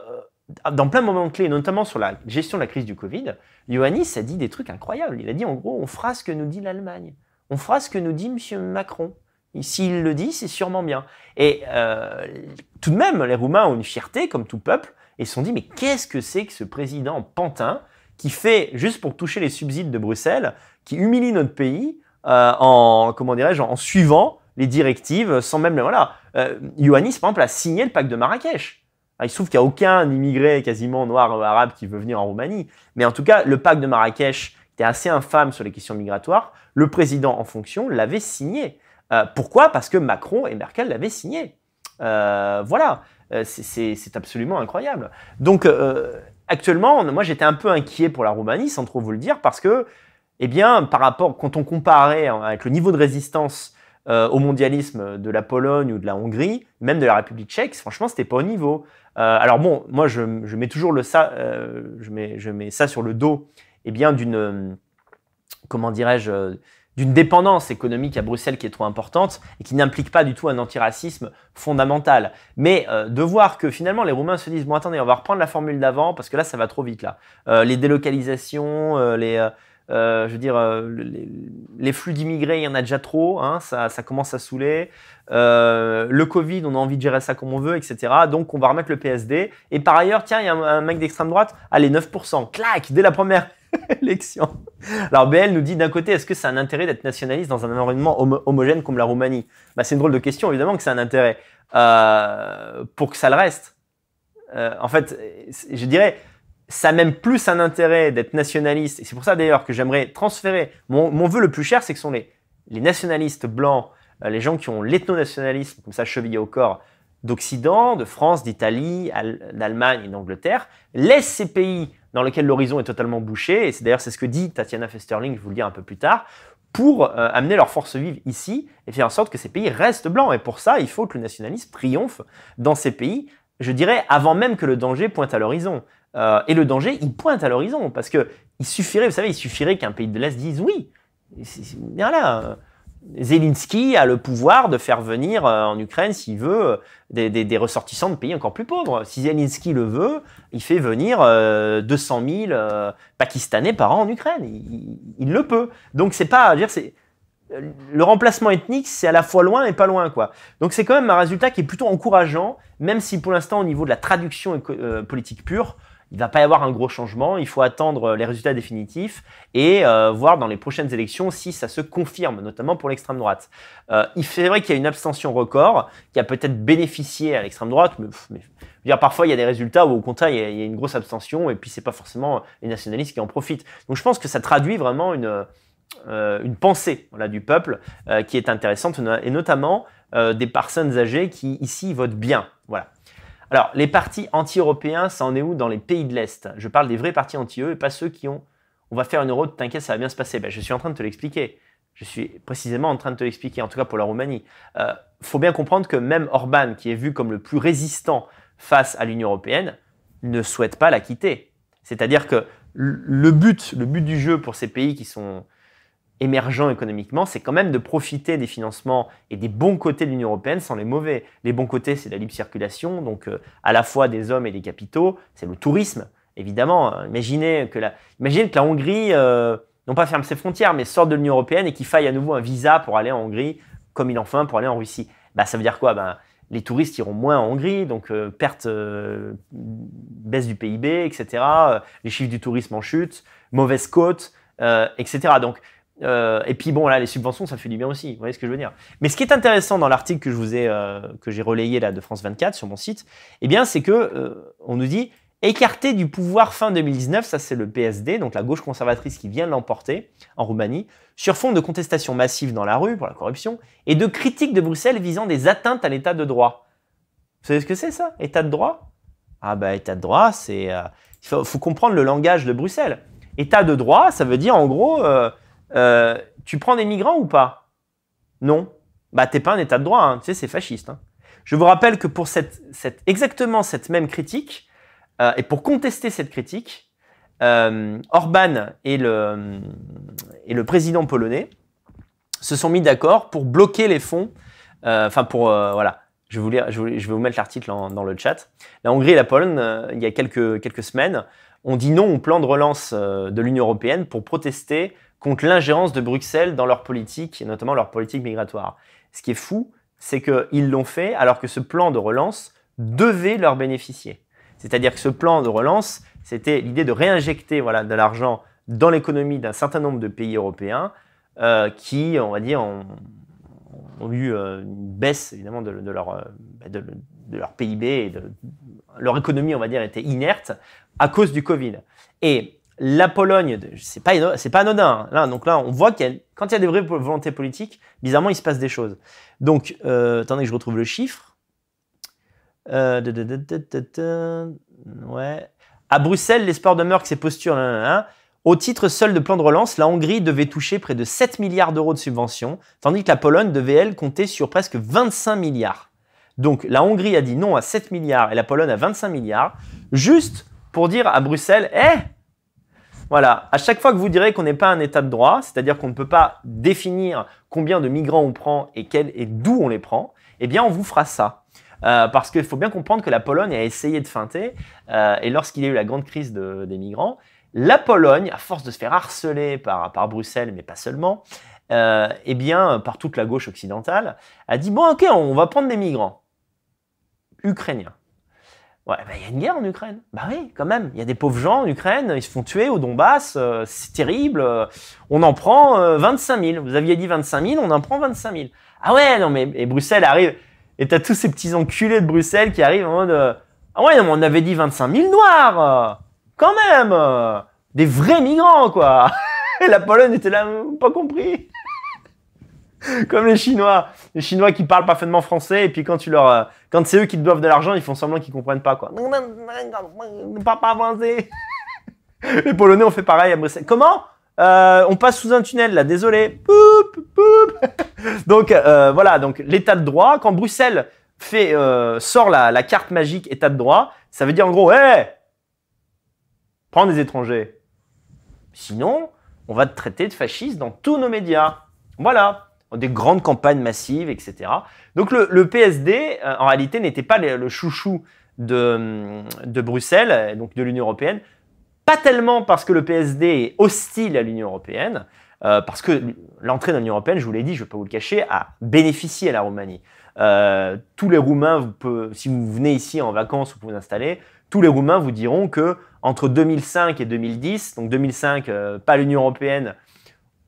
dans plein de moments clés, notamment sur la gestion de la crise du Covid, Ioannis a dit des trucs incroyables. Il a dit en gros, on fera ce que nous dit l'Allemagne, on fera ce que nous dit M. Macron. S'il le dit, c'est sûrement bien. Et euh, tout de même, les Roumains ont une fierté, comme tout peuple, et se sont dit, mais qu'est-ce que c'est que ce président pantin qui fait, juste pour toucher les subsides de Bruxelles, qui humilie notre pays euh, en, comment dirais-je, en suivant les directives, sans même... Voilà, euh, Ioannis, par exemple, a signé le pacte de Marrakech. Ah, il se trouve qu'il n'y a aucun immigré quasiment noir ou arabe qui veut venir en Roumanie. Mais en tout cas, le pacte de Marrakech était assez infâme sur les questions migratoires. Le président en fonction l'avait signé. Euh, pourquoi Parce que Macron et Merkel l'avaient signé. Euh, voilà, euh, c'est absolument incroyable. Donc actuellement, moi j'étais un peu inquiet pour la Roumanie, sans trop vous le dire, parce que, eh bien, par rapport, quand on comparait hein, avec le niveau de résistance au mondialisme de la Pologne ou de la Hongrie, même de la République tchèque, franchement, c'était pas au niveau. Euh, alors bon, moi je, mets toujours le ça, euh, je mets, ça sur le dos, eh bien d'une, euh, comment dirais-je, d'une dépendance économique à Bruxelles qui est trop importante et qui n'implique pas du tout un antiracisme fondamental. Mais de voir que finalement les Roumains se disent bon attendez on va reprendre la formule d'avant parce que là ça va trop vite là. les délocalisations, les euh, je veux dire, euh, les, flux d'immigrés, il y en a déjà trop, hein, ça, commence à saouler. Euh, le Covid, on a envie de gérer ça comme on veut, etc. Donc, on va remettre le PSD. Et par ailleurs, tiens, il y a un, mec d'extrême droite, allez, 9%, clac, dès la première élection. Alors, BL nous dit d'un côté, est-ce que c'est un intérêt d'être nationaliste dans un environnement homogène comme la Roumanie bah, C'est une drôle de question, évidemment que c'est un intérêt. pour que ça le reste. en fait, je dirais, ça a même plus un intérêt d'être nationaliste. Et c'est pour ça d'ailleurs que j'aimerais transférer mon, vœu le plus cher, c'est que sont les, nationalistes blancs, euh, les gens qui ont l'ethno-nationalisme, comme ça chevillé au corps, d'Occident, de France, d'Italie, d'Allemagne et d'Angleterre, laissent ces pays dans lesquels l'horizon est totalement bouché, et c'est d'ailleurs c'est ce que dit Tatiana Festerling, je vous le dis un peu plus tard, pour euh, amener leurs forces vives ici et faire en sorte que ces pays restent blancs. Et pour ça, il faut que le nationalisme triomphe dans ces pays, je dirais, avant même que le danger pointe à l'horizon. Euh, et le danger, il pointe à l'horizon, parce que il suffirait, vous savez, il suffirait qu'un pays de l'Est dise oui. Bien là, euh, Zelensky a le pouvoir de faire venir euh, en Ukraine, s'il veut, des, ressortissants de pays encore plus pauvres. Si Zelensky le veut, il fait venir 200 000 Pakistanais par an en Ukraine. Il, le peut. Donc c'est pas, le remplacement ethnique, c'est à la fois loin et pas loin, quoi. Donc c'est quand même un résultat qui est plutôt encourageant, même si pour l'instant, au niveau de la traduction politique pure, il va pas y avoir un gros changement. Il faut attendre euh, les résultats définitifs et euh, voir dans les prochaines élections si ça se confirme, notamment pour l'extrême droite. Euh, il fait vrai qu'il y a une abstention record qui a peut-être bénéficié à l'extrême droite, mais, parfois il y a des résultats où au contraire il y a, une grosse abstention et puis c'est pas forcément les nationalistes qui en profitent. Donc je pense que ça traduit vraiment une pensée du peuple qui est intéressante et notamment des personnes âgées qui ici votent bien. Voilà. Alors, les partis anti-européens, ça en est où dans les pays de l'Est Je parle des vrais partis anti-eux et pas ceux qui ont on va faire une route, t'inquiète, ça va bien se passer. Ben, je suis en train de te l'expliquer. Je suis précisément en train de te l'expliquer, en tout cas pour la Roumanie. Il euh, faut bien comprendre que même Orban, qui est vu comme le plus résistant face à l'Union européenne, ne souhaite pas la quitter. C'est-à-dire que le but, le but du jeu pour ces pays qui sont émergent économiquement, c'est quand même de profiter des financements et des bons côtés de l'Union européenne sans les mauvais. Les bons côtés, c'est la libre circulation, donc euh, à la fois des hommes et des capitaux, c'est le tourisme, évidemment. Imaginez que la, Imaginez que la Hongrie, euh, non pas ferme ses frontières, mais sorte de l'Union européenne et qu'il faille à nouveau un visa pour aller en Hongrie, comme il en fait un pour aller en Russie. Bah, ça veut dire quoi bah, les touristes iront moins en Hongrie, donc euh, perte, baisse du PIB, etc. les chiffres du tourisme en chute, mauvaise côte, etc. Donc euh, et puis bon, là, les subventions, ça fait du bien aussi. Vous voyez ce que je veux dire Mais ce qui est intéressant dans l'article que je vous ai, euh, que j'ai relayé là de France 24 sur mon site, eh bien, c'est que euh, on nous dit écarté du pouvoir fin 2019, ça c'est le PSD, donc la gauche conservatrice qui vient de l'emporter en Roumanie, sur fond de contestations massives dans la rue pour la corruption et de critiques de Bruxelles visant des atteintes à l'état de droit. Vous savez ce que c'est ça État de droit Ah bah état de droit, c'est il faut, comprendre le langage de Bruxelles. État de droit, ça veut dire en gros euh, tu prends des migrants ou pas Non. Bah, t'es pas un état de droit, hein. tu sais, c'est fasciste. Hein. Je vous rappelle que pour cette, exactement cette même critique, euh, et pour contester cette critique, euh, Orban et le, et le président polonais se sont mis d'accord pour bloquer les fonds, enfin pour, voilà, je vais, vous mettre l'article dans le chat. La Hongrie et la Pologne, il y a quelques, quelques semaines, ont dit non au plan de relance de l'Union européenne pour protester contre l'ingérence de Bruxelles dans leur politique, notamment leur politique migratoire. Ce qui est fou, c'est qu'ils l'ont fait alors que ce plan de relance devait leur bénéficier. C'est-à-dire que ce plan de relance, c'était l'idée de réinjecter voilà, de l'argent dans l'économie d'un certain nombre de pays européens euh, qui, on va dire, ont, eu euh, une baisse évidemment de, leur, de, leur, euh, bah, PIB et leur économie, on va dire, était inerte à cause du Covid. Et la Pologne, c'est pas, c'est pas anodin. Hein. Là, donc là, on voit que quand il y a des vraies volontés politiques, bizarrement, il se passe des choses. Donc, euh, attendez que je retrouve le chiffre. Euh, ouais. À Bruxelles, l'espoir demeure que ces postures. au titre seul de plan de relance, la Hongrie devait toucher près de 7 milliards d'euros de subventions, tandis que la Pologne devait, elle, compter sur presque 25 milliards. Donc la Hongrie a dit non à 7 milliards et la Pologne à 25 milliards, juste pour dire à Bruxelles, eh, voilà, à chaque fois que vous direz qu'on n'est pas un état de droit, c'est-à-dire qu'on ne peut pas définir combien de migrants on prend et, et d'où on les prend, eh bien on vous fera ça. Euh, parce qu'il faut bien comprendre que la Pologne a essayé de feinter, euh, et lorsqu'il y a eu la grande crise des migrants, la Pologne, à force de se faire harceler par, par Bruxelles, mais pas seulement, euh, eh bien, par toute la gauche occidentale, a dit, bon, ok, on va prendre des migrants ukrainiens. Ouais, bah, il y a une guerre en Ukraine. Bah oui, quand même. Il y a des pauvres gens en Ukraine, ils se font tuer au Donbass, euh, c'est terrible. Euh, on en prend 25 euh, 000. Vous aviez dit 25 000, on en prend 25 000. Ah ouais, non, mais et Bruxelles arrive. Et t'as tous ces petits enculés de Bruxelles qui arrivent en mode Ah ouais, non, mais on avait dit 25 000 noirs Quand même Des vrais migrants, quoi Et la Pologne était là, pas compris Comme les Chinois. Les Chinois qui parlent parfaitement français, et puis quand tu leur quand c'est eux qui te doivent de l'argent, ils font semblant qu'ils comprennent pas, quoi. Les Polonais ont fait pareil à Bruxelles. Comment euh, on passe sous un tunnel là, désolé. donc euh, voilà, donc l'état de droit. Quand Bruxelles fait euh, sort la, carte magique état de droit, ça veut dire en gros, hé, prends des étrangers. Sinon, on va te traiter de fasciste dans tous nos médias. Voilà des grandes campagnes massives, etc. Donc le, PSD, euh, en réalité, n'était pas le, chouchou de, euh, Bruxelles, euh, donc de l'Union européenne, pas tellement parce que le PSD est hostile à l'Union européenne, parce que l'entrée dans l'Union européenne, je vous l'ai dit, je ne vais pas vous le cacher, a bénéficié à la Roumanie. tous les Roumains, si vous venez ici en vacances, vous pouvez vous installer, tous les Roumains vous diront que entre 2005 et 2010, donc 2005, pas l'Union européenne,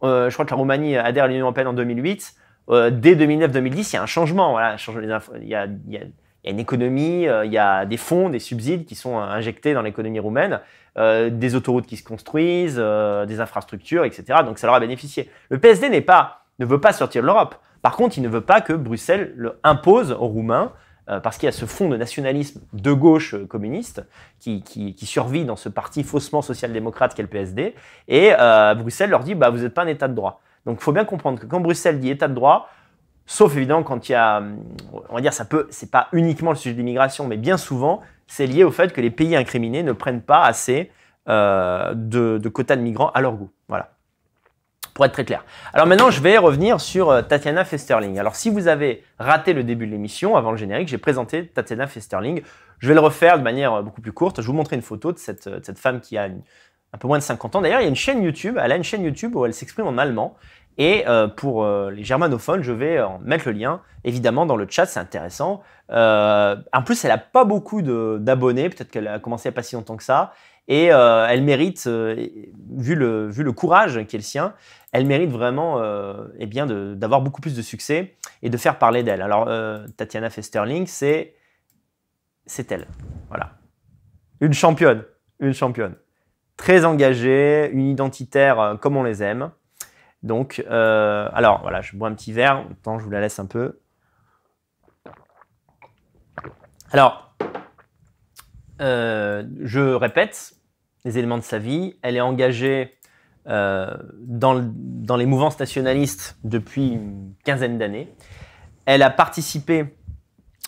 euh, je crois que la Roumanie adhère à l'Union européenne en 2008. Euh, dès 2009-2010, il y a un changement. il, y a, une économie, euh, il y a des fonds, des subsides qui sont injectés dans l'économie roumaine, des autoroutes qui se construisent, des infrastructures, etc. Donc ça leur a bénéficié. Le PSD pas, ne veut pas sortir de l'Europe. Par contre, il ne veut pas que Bruxelles le impose aux Roumains euh, parce qu'il y a ce fond de nationalisme de gauche euh, communiste qui, survit dans ce parti faussement social-démocrate qu'est le PSD. Et euh, Bruxelles leur dit bah, Vous n'êtes pas un État de droit. Donc il faut bien comprendre que quand Bruxelles dit État de droit, sauf évidemment quand il y a, on va dire, ça peut, c'est pas uniquement le sujet de l'immigration, mais bien souvent, c'est lié au fait que les pays incriminés ne prennent pas assez de, de quotas de migrants à leur goût. Voilà pour être très clair. Alors maintenant, je vais revenir sur euh, Tatiana Festerling. Alors si vous avez raté le début de l'émission, avant le générique, j'ai présenté Tatiana Festerling. Je vais le refaire de manière euh, beaucoup plus courte. Je vous montrer une photo de cette, euh, femme qui a un peu moins de 50 ans. D'ailleurs, il y a une chaîne YouTube. Elle a une chaîne YouTube où elle s'exprime en allemand. Et pour les germanophones, je vais en mettre le lien, évidemment, dans le chat, c'est intéressant. en plus, elle n'a pas beaucoup d'abonnés, peut-être qu'elle a commencé à pas si longtemps que ça. Et euh, elle mérite, euh, vu le, vu le courage qui est le sien, elle mérite vraiment euh, eh bien d'avoir beaucoup plus de succès et de faire parler d'elle. Alors, Tatiana Festerling, c'est elle. Voilà. Une championne, une championne. Très engagée, une identitaire comme on les aime. Donc, alors voilà, je bois un petit verre. Autant je vous la laisse un peu. Alors, euh, je répète les éléments de sa vie. Elle est engagée euh, dans, les mouvements nationalistes depuis une quinzaine d'années. Elle a participé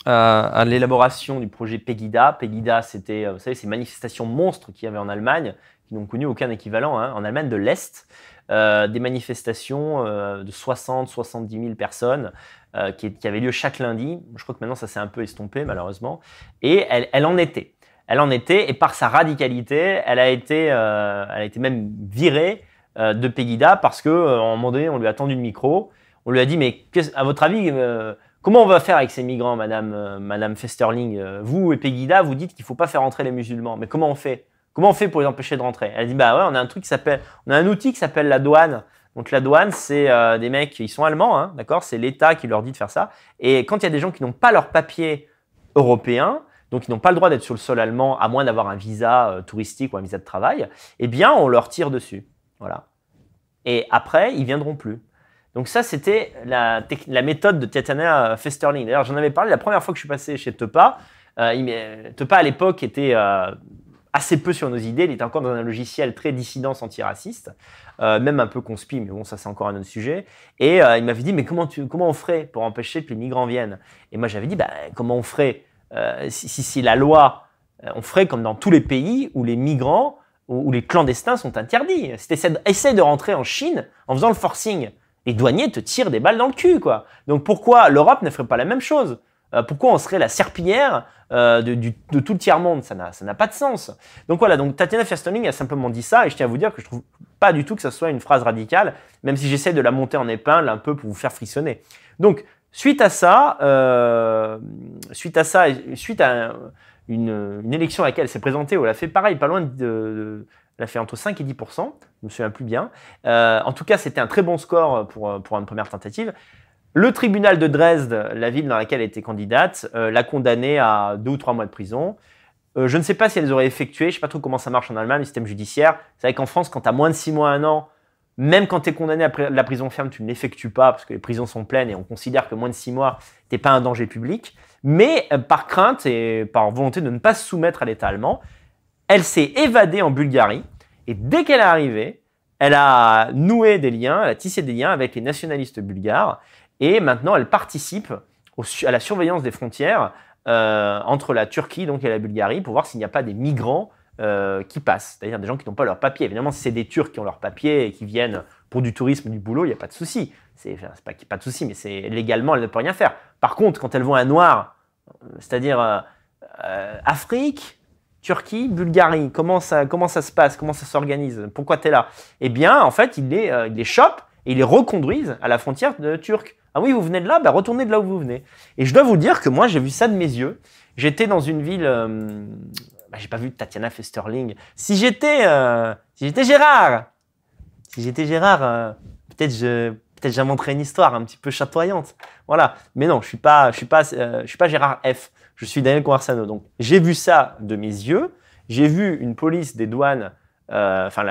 euh, à l'élaboration du projet Pegida. Pegida, c'était, vous savez, ces manifestations monstres qu'il y avait en Allemagne, qui n'ont connu aucun équivalent, hein, en Allemagne de l'Est. des manifestations de 60, 70 000 personnes qui, avaient lieu chaque lundi. Je crois que maintenant ça s'est un peu estompé malheureusement. Et elle en était elle en était, et par sa radicalité, elle a été, euh, elle a été même virée euh, de Pegida parce que, euh, un moment donné, on lui a tendu le micro, on lui a dit, mais à votre avis, comment on va faire avec ces migrants, Madame, Madame Festerling Vous et Pegida, vous dites qu'il ne faut pas faire entrer les musulmans, mais comment on fait Comment on fait pour les empêcher de rentrer Elle a dit, bah ouais, on a un truc qui s'appelle, on a un outil qui s'appelle la douane. Donc la douane, c'est des mecs, ils sont allemands, hein, d'accord C'est l'État qui leur dit de faire ça. Et quand il y a des gens qui n'ont pas leur papier européen, donc ils n'ont pas le droit d'être sur le sol allemand, à moins d'avoir un visa euh, touristique ou un visa de travail, eh bien, on leur tire dessus. Voilà. Et après, ils viendront plus. Donc ça, c'était la, méthode de Tatiana euh, Festerling. D'ailleurs, j'en avais parlé la première fois que je suis passé chez Tepa. Euh, Tepa, à l'époque, était euh, assez peu sur nos idées. Il était encore dans un logiciel très dissidence antiraciste, euh, même un peu conspi, mais bon, ça, c'est encore un autre sujet. Et il m'avait dit, mais comment, comment on ferait pour empêcher que les migrants viennent Et moi, j'avais dit, bah, comment on ferait euh, si, si, la loi, euh, on ferait comme dans tous les pays où les migrants ou les clandestins sont interdits. Si tu de rentrer en Chine en faisant le forcing, les douaniers te tirent des balles dans le cul. quoi. Donc pourquoi l'Europe ne ferait pas la même chose euh, pourquoi on serait la serpillière de, tout le tiers-monde Ça n'a pas de sens. Donc voilà, donc Tatiana Firsterling a simplement dit ça, et je tiens à vous dire que je ne trouve pas du tout que ça soit une phrase radicale, même si j'essaie de la monter en épingle un peu pour vous faire frissonner. Donc, euh, suite à ça, suite à ça, suite à une, élection à laquelle elle s'est présentée, où elle a fait pareil, pas loin de, elle a fait entre 5 et 10 je me souviens plus bien. Euh, en tout cas, c'était un très bon score pour, pour une première tentative. Le tribunal de Dresde, la ville dans laquelle elle était candidate, euh, l'a condamnée à deux ou trois mois de prison. je ne sais pas si elles auraient effectué, je ne sais pas trop comment ça marche en Allemagne, le système judiciaire. C'est vrai qu'en France, quand tu as moins de 6 mois, un an même quand tu es condamné à la prison ferme, tu ne l'effectues pas parce que les prisons sont pleines et on considère que moins de six mois, tu n'es pas un danger public. Mais euh, par crainte et par volonté de ne pas se soumettre à l'État allemand, elle s'est évadée en Bulgarie et dès qu'elle est arrivée, elle a noué des liens, elle a tissé des liens avec les nationalistes bulgares et maintenant elle participe à la surveillance des frontières euh, entre la Turquie donc et la Bulgarie pour voir s'il n'y a pas des migrants euh, qui passent, c'est-à-dire des gens qui n'ont pas leur papier. Évidemment, si c'est des Turcs qui ont leur papier et qui viennent pour du tourisme, du boulot, il n'y a pas de souci. C'est pas, pas de souci, mais c'est légalement, elles ne peuvent rien faire. Par contre, quand elles vont à Noir, euh, c'est-à-dire euh, Afrique, Turquie, Bulgarie, comment ça, comment ça se passe, comment ça s'organise, pourquoi tu es là Eh bien, en fait, ils les, les chopent et ils les reconduisent à la frontière de Turc. Ah oui, vous venez de là, bah, retournez de là où vous venez. Et je dois vous dire que moi, j'ai vu ça de mes yeux. J'étais dans une ville bah, j'ai pas vu Tatiana Festerling. Si j'étais, euh, si j'étais Gérard, si j'étais Gérard, euh, peut-être je, peut-être j'inventerais une histoire un petit peu chatoyante. Voilà. Mais non, je suis pas, je suis pas, euh, je suis pas Gérard F. Je suis Daniel Conversano. Donc j'ai vu ça de mes yeux. J'ai vu une police des douanes, enfin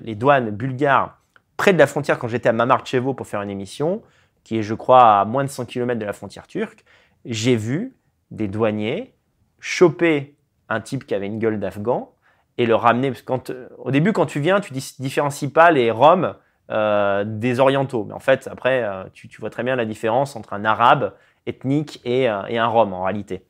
les douanes bulgares près de la frontière quand j'étais à Mamarchevo pour faire une émission, qui est je crois à moins de 100 km de la frontière turque. J'ai vu des douaniers choper un type qui avait une gueule d'Afghan et le ramener. Parce euh, au début, quand tu viens, tu différencies pas les Roms euh, des Orientaux. Mais en fait, après, euh, tu, vois très bien la différence entre un Arabe ethnique et, un Rome en réalité.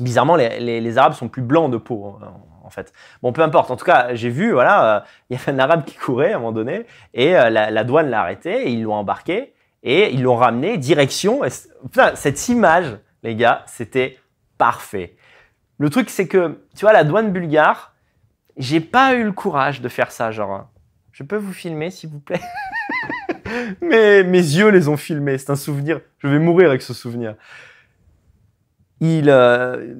Bizarrement, les, Arabes sont plus blancs de peau. Hein, en fait. Bon, peu importe. En tout cas, j'ai vu, voilà, il y avait un arabe qui courait à un moment donné, et la, la, douane l'a arrêté, et ils l'ont embarqué, et ils l'ont ramené direction. Putain, cette image, les gars, c'était parfait. Le truc, c'est que, tu vois, la douane bulgare, j'ai pas eu le courage de faire ça. Genre, hein. je peux vous filmer, s'il vous plaît Mais mes yeux les ont filmés. C'est un souvenir. Je vais mourir avec ce souvenir. Ils, euh,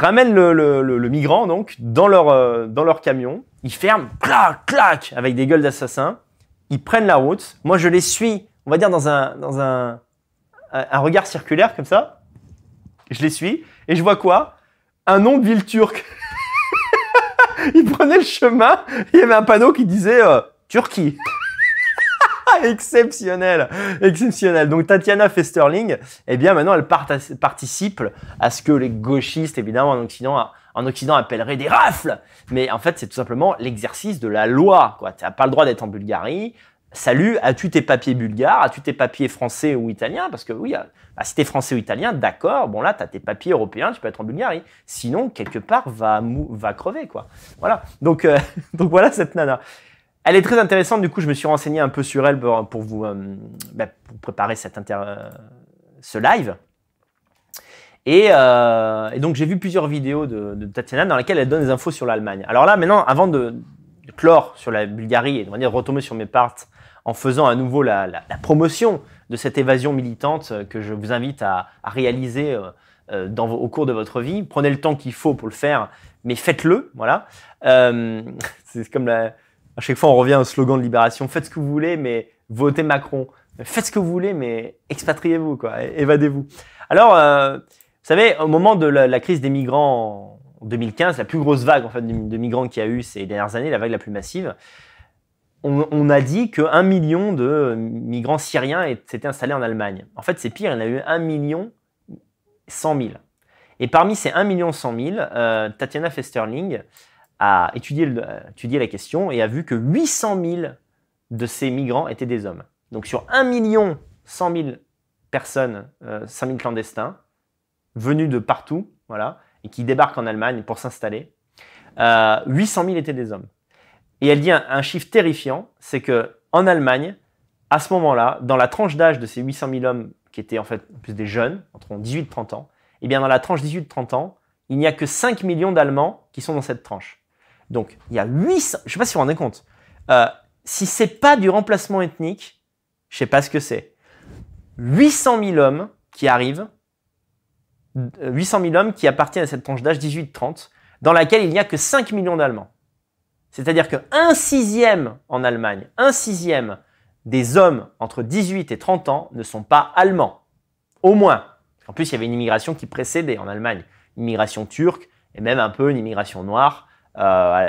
ramènent le, migrant donc dans leur, euh, dans leur camion. Ils ferment, clac, clac, avec des gueules d'assassins. Ils prennent la route. Moi, je les suis, on va dire, dans un, dans un, un regard circulaire comme ça. Je les suis. Et je vois quoi un nom de ville turque. il prenait le chemin, il y avait un panneau qui disait euh, Turquie. exceptionnel, exceptionnel. Donc Tatiana Festerling, eh bien maintenant elle part participe à ce que les gauchistes, évidemment en Occident, en Occident appelleraient des rafles. Mais en fait c'est tout simplement l'exercice de la loi. Tu n'as pas le droit d'être en Bulgarie, Salut, as-tu tes papiers bulgares As-tu tes papiers français ou italiens Parce que oui, euh, bah, si t'es français ou italien, d'accord, bon là, t'as tes papiers européens, tu peux être en Bulgarie. Sinon, quelque part, va, va crever, quoi. Voilà. Euh, donc, voilà cette nana. Elle est très intéressante, du coup, je me suis renseigné un peu sur elle pour, vous euh, bah, préparer cette ce live. Et, donc, j'ai vu plusieurs vidéos de, de Tatiana dans lesquelles elle donne des infos sur l'Allemagne. Alors là, maintenant, avant de, clore sur la Bulgarie et de retomber sur mes parts en faisant à nouveau la, promotion de cette évasion militante euh, que je vous invite à, réaliser euh, euh, au cours de votre vie. Prenez le temps qu'il faut pour le faire, mais faites-le. Voilà. c'est comme à chaque fois on revient au slogan de libération faites ce que vous voulez, mais votez Macron. Faites ce que vous voulez, mais expatriez-vous, quoi, évadez-vous. Alors, vous savez, au moment de la, crise des migrants en 2015, la plus grosse vague en fait de, de migrants qu'il y a eu ces dernières années, la vague la plus massive, on, a dit que 1 million de migrants syriens s'étaient installés en Allemagne. En fait, c'est pire, il y en a eu 1 million 100 000. Et parmi ces 1 million 100 000, euh, Tatiana Festerling a étudié, la question et a vu que 800 000 de ces migrants étaient des hommes. Donc sur 1 million 100 000 personnes, euh, 5 000 clandestins, venus de partout, voilà, et qui débarquent en Allemagne pour s'installer, 800 euh, 000 étaient des hommes. Et elle dit un, chiffre terrifiant, c'est que en Allemagne, à ce moment-là, dans la tranche d'âge de ces 800 000 hommes qui étaient en fait plus des jeunes, entre 18 et 30 ans, et eh bien dans la tranche 18-30 ans, il n'y a que 5 millions d'Allemands qui sont dans cette tranche. Donc il y a 800, je ne sais pas si vous vous rendez compte, Si euh, si c'est pas du remplacement ethnique, je ne sais pas ce que c'est. 800 000 hommes qui arrivent, 800 euh, 000 hommes qui appartiennent à cette tranche d'âge 18-30, dans laquelle il n'y a que 5 millions d'Allemands. C'est-à-dire qu'un sixième en Allemagne, un sixième des hommes entre 18 et 30 ans ne sont pas allemands. Au moins. En plus, il y avait une immigration qui précédait en Allemagne. Une immigration turque et même un peu une immigration noire, euh,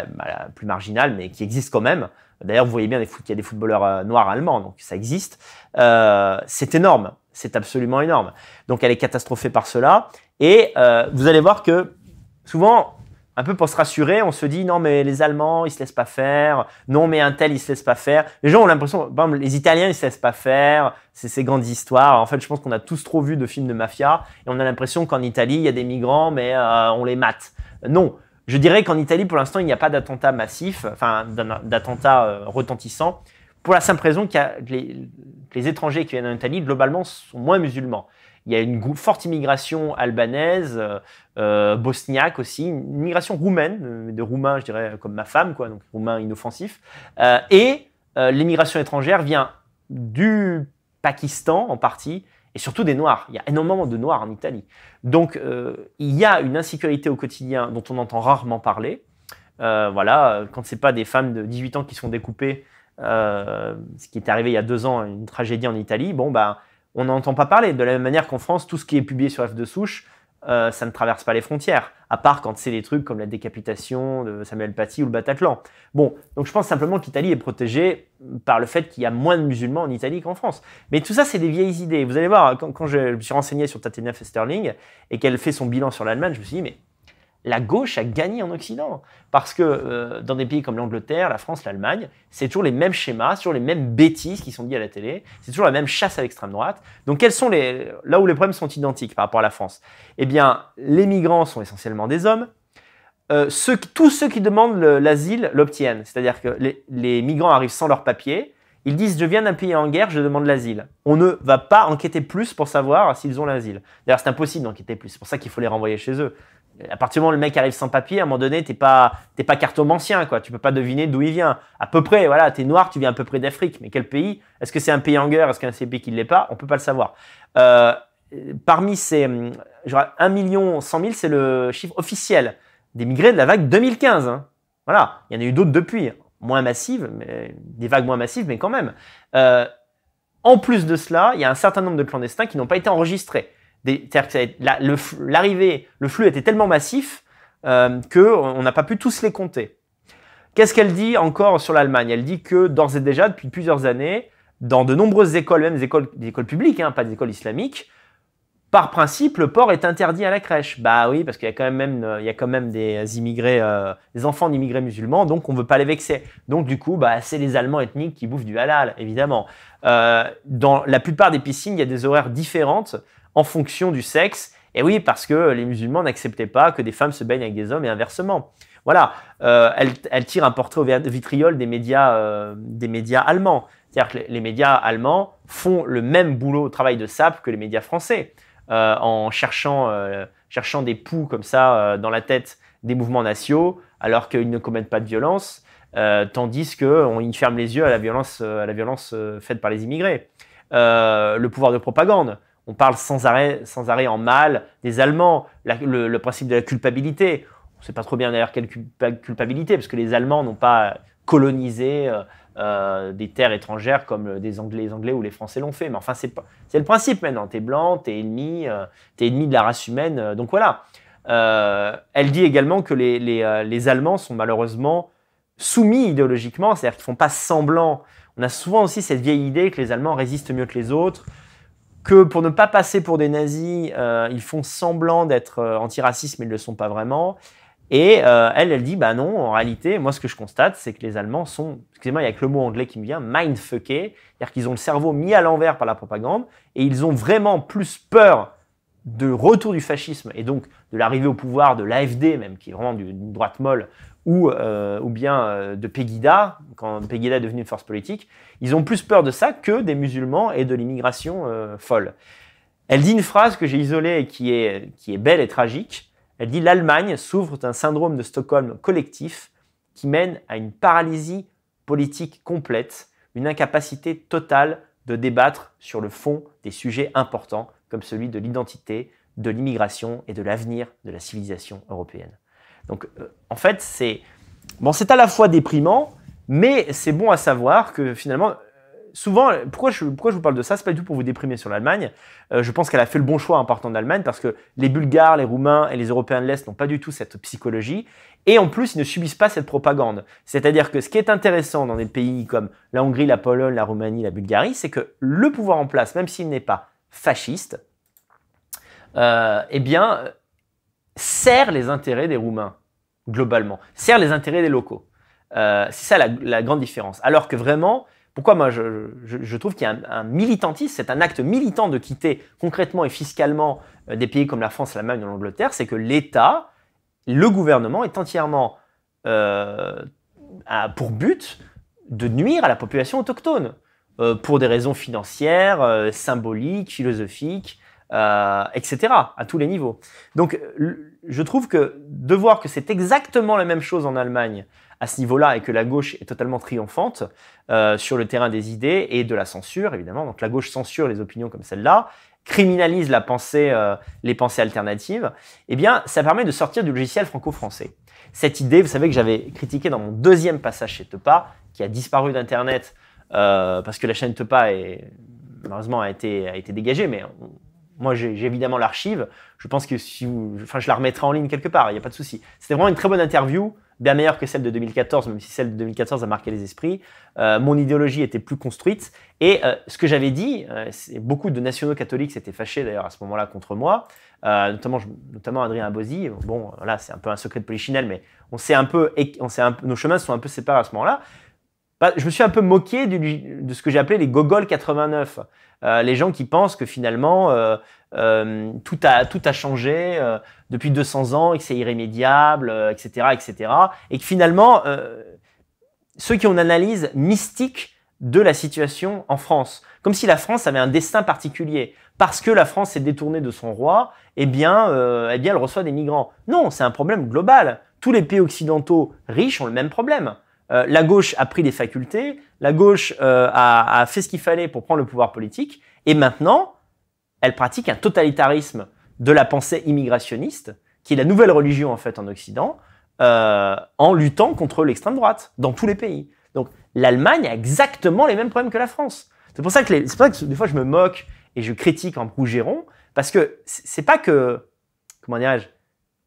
plus marginale, mais qui existe quand même. D'ailleurs, vous voyez bien qu'il y a des footballeurs euh, noirs allemands, donc ça existe. Euh, c'est énorme. C'est absolument énorme. Donc elle est catastrophée par cela. Et vous allez voir que souvent, un peu pour se rassurer, on se dit non mais les Allemands ils se laissent pas faire, non mais un tel ne se laissent pas faire. Les gens ont l'impression, les Italiens ils se laissent pas faire, c'est ces grandes histoires. En fait, je pense qu'on a tous trop vu de films de mafia et on a l'impression qu'en Italie il y a des migrants mais euh, on les mate. Non, je dirais qu'en Italie pour l'instant il n'y a pas d'attentat massif, enfin d'attentat euh, retentissant, pour la simple raison que les, les étrangers qui viennent en Italie globalement sont moins musulmans. Il y a une forte immigration albanaise, euh, euh, bosniaque aussi, une immigration roumaine, euh, de roumains, je dirais, comme ma femme, quoi, donc roumains inoffensifs. et l'immigration étrangère vient du Pakistan en partie, et surtout des Noirs. Il y a énormément de Noirs en Italie. Donc il y a une insécurité au quotidien dont on entend rarement parler. voilà, quand c'est pas des femmes de 18 ans qui sont découpées, ce qui est arrivé il y a deux ans, une tragédie en Italie, bon, bah, on n'entend pas parler. De la même manière qu'en France, tout ce qui est publié sur F 2 souche, euh, ça ne traverse pas les frontières, à part quand c'est des trucs comme la décapitation de Samuel Paty ou le Bataclan. Bon, donc je pense simplement qu'Italie est protégée par le fait qu'il y a moins de musulmans en Italie qu'en France. Mais tout ça, c'est des vieilles idées. Vous allez voir, quand, je, me suis renseigné sur Tatiana Sterling et qu'elle fait son bilan sur l'Allemagne, je me suis dit, mais la gauche a gagné en Occident. Parce que euh, dans des pays comme l'Angleterre, la France, l'Allemagne, c'est toujours les mêmes schémas, toujours les mêmes bêtises qui sont dites à la télé, c'est toujours la même chasse à l'extrême droite. Donc sont là où les problèmes sont identiques par rapport à la France Eh bien, les migrants sont essentiellement des hommes. Euh, tous ceux qui demandent l'asile l'obtiennent. C'est-à-dire que les, migrants arrivent sans leurs papiers, ils disent je viens d'un pays en guerre, je demande l'asile. On ne va pas enquêter plus pour savoir s'ils ont l'asile. D'ailleurs, c'est impossible d'enquêter plus. C'est pour ça qu'il faut les renvoyer chez eux à partir du moment où le mec arrive sans papier, à un moment donné, t'es pas, t'es pas cartomancien, quoi. Tu peux pas deviner d'où il vient. À peu près, voilà, es noir, tu viens à peu près d'Afrique. Mais quel pays Est-ce que c'est un pays en guerre Est-ce qu'un pays qui ne l'est pas On peut pas le savoir. Euh, parmi ces 1 million 100 000, c'est le chiffre officiel des migrés de la vague 2015. Hein. Voilà, il y en a eu d'autres depuis, moins massives, mais, des vagues moins massives, mais quand même. Euh, en plus de cela, il y a un certain nombre de clandestins qui n'ont pas été enregistrés cest l'arrivée, le, flux était tellement massif euh, qu'on n'a pas pu tous les compter. Qu'est-ce qu'elle dit encore sur l'Allemagne Elle dit que d'ores et déjà, depuis plusieurs années, dans de nombreuses écoles, même des écoles, des écoles publiques, hein, pas des écoles islamiques, par principe, le port est interdit à la crèche. Bah oui, parce qu'il y a quand même, euh, il y a quand même des euh, immigrés, euh, des enfants d'immigrés musulmans, donc on ne veut pas les vexer. Donc du coup, bah, c'est les Allemands ethniques qui bouffent du halal, évidemment. dans la plupart des piscines, il y a des horaires différentes en fonction du sexe. Et oui, parce que les musulmans n'acceptaient pas que des femmes se baignent avec des hommes et inversement. Voilà, euh, elle, tire un portrait au vitriol euh, des médias, allemands. C'est-à-dire que les médias allemands font le même boulot au travail de sape que les médias français, euh, en cherchant, des poux comme ça dans la tête des mouvements nationaux, alors qu'ils ne commettent pas de violence, tandis qu'ils ferme les yeux à violence, à la violence faite par les immigrés. le pouvoir de propagande on parle sans arrêt, en mal des Allemands, le, principe de la culpabilité. On ne sait pas trop bien d'ailleurs quelle culpabilité, parce que les Allemands n'ont pas colonisé euh, euh, des terres étrangères comme euh, les Anglais ou les Français l'ont fait. Mais enfin, c'est le principe maintenant. T'es blanc, t'es ennemi, ennemi de la race humaine. donc voilà. elle dit également que les, Allemands sont malheureusement soumis idéologiquement, c'est-à-dire qu'ils font pas semblant. On a souvent aussi cette vieille idée que les Allemands résistent mieux que les autres, que pour ne pas passer pour des nazis, euh, ils font semblant d'être euh, antiracistes, mais ils ne le sont pas vraiment. Et euh, elle, elle dit, bah non, en réalité, moi ce que je constate, c'est que les Allemands sont, excusez-moi, il y a que le mot anglais qui me vient, mindfuckés, c'est-à-dire qu'ils ont le cerveau mis à l'envers par la propagande, et ils ont vraiment plus peur de retour du fascisme, et donc de l'arrivée au pouvoir de l'AFD même, qui est vraiment d'une droite molle, ou, euh, ou bien euh, de Pegida, quand Pegida est devenue une force politique, ils ont plus peur de ça que des musulmans et de l'immigration euh, folle. Elle dit une phrase que j'ai isolée et qui est, qui est belle et tragique. Elle dit L'Allemagne s'ouvre d'un syndrome de Stockholm collectif qui mène à une paralysie politique complète, une incapacité totale de débattre sur le fond des sujets importants comme celui de l'identité, de l'immigration et de l'avenir de la civilisation européenne. Donc, euh, en fait, c'est bon, c'est à la fois déprimant, mais c'est bon à savoir que finalement, euh, souvent, pourquoi je, vous parle de ça C'est pas du tout pour vous déprimer sur l'Allemagne. Euh, je pense qu'elle a fait le bon choix en partant d'Allemagne parce que les Bulgares, les Roumains et les Européens de l'Est n'ont pas du tout cette psychologie. Et en plus, ils ne subissent pas cette propagande. C'est-à-dire que ce qui est intéressant dans des pays comme la Hongrie, la Pologne, la Roumanie, la Bulgarie, c'est que le pouvoir en place, même s'il n'est pas fasciste, eh bien, sert les intérêts des Roumains, globalement, sert les intérêts des locaux. Euh, c'est ça la, grande différence. Alors que vraiment, pourquoi moi je, trouve qu'il y a un, militantisme, c'est un acte militant de quitter concrètement et fiscalement euh, des pays comme la France, l'Allemagne ou l'Angleterre, c'est que l'État, le gouvernement est entièrement euh, pour but de nuire à la population autochtone pour des raisons financières, symboliques, philosophiques, euh, etc., à tous les niveaux. Donc, euh, je trouve que de voir que c'est exactement la même chose en Allemagne à ce niveau-là et que la gauche est totalement triomphante euh, sur le terrain des idées et de la censure, évidemment. Donc, la gauche censure les opinions comme celle-là, criminalise la pensée, euh, les pensées alternatives. Eh bien, ça permet de sortir du logiciel franco-français. Cette idée, vous savez que j'avais critiqué dans mon deuxième passage chez Tepa, qui a disparu d'Internet euh, parce que la chaîne Tepa est malheureusement a été, a été dégagée mais moi, j'ai évidemment l'archive. Je pense que si vous, enfin, je la remettrai en ligne quelque part. Il n'y a pas de souci. C'était vraiment une très bonne interview, bien meilleure que celle de 2014, même si celle de 2014 a marqué les esprits. Euh, mon idéologie était plus construite. Et euh, ce que j'avais dit, euh, beaucoup de nationaux catholiques s'étaient fâchés d'ailleurs à ce moment-là contre moi, notamment, notamment Adrien Abosi. Bon, là, c'est un peu un secret de polichinelle, mais on un peu, on nos chemins se sont un peu séparés à ce moment-là. Bah, je me suis un peu moqué de ce que j'ai appelé les Gogol 89. Euh, les gens qui pensent que finalement euh, euh, tout, a, tout a changé euh, depuis 200 ans et que c'est irrémédiable, etc., etc. Et que finalement, ceux qui ont une analyse mystique de la situation en France, comme si la France avait un destin particulier, parce que la France s'est détournée de son roi, eh bien, eh bien elle reçoit des migrants. Non, c'est un problème global. Tous les pays occidentaux riches ont le même problème. Euh, la gauche a pris des facultés, la gauche euh, a, fait ce qu'il fallait pour prendre le pouvoir politique, et maintenant, elle pratique un totalitarisme de la pensée immigrationniste, qui est la nouvelle religion en fait en Occident, euh, en luttant contre l'extrême droite dans tous les pays. Donc l'Allemagne a exactement les mêmes problèmes que la France. C'est pour ça que, des fois je me moque et je critique en Rougeron, parce que c'est pas que, comment dirais-je,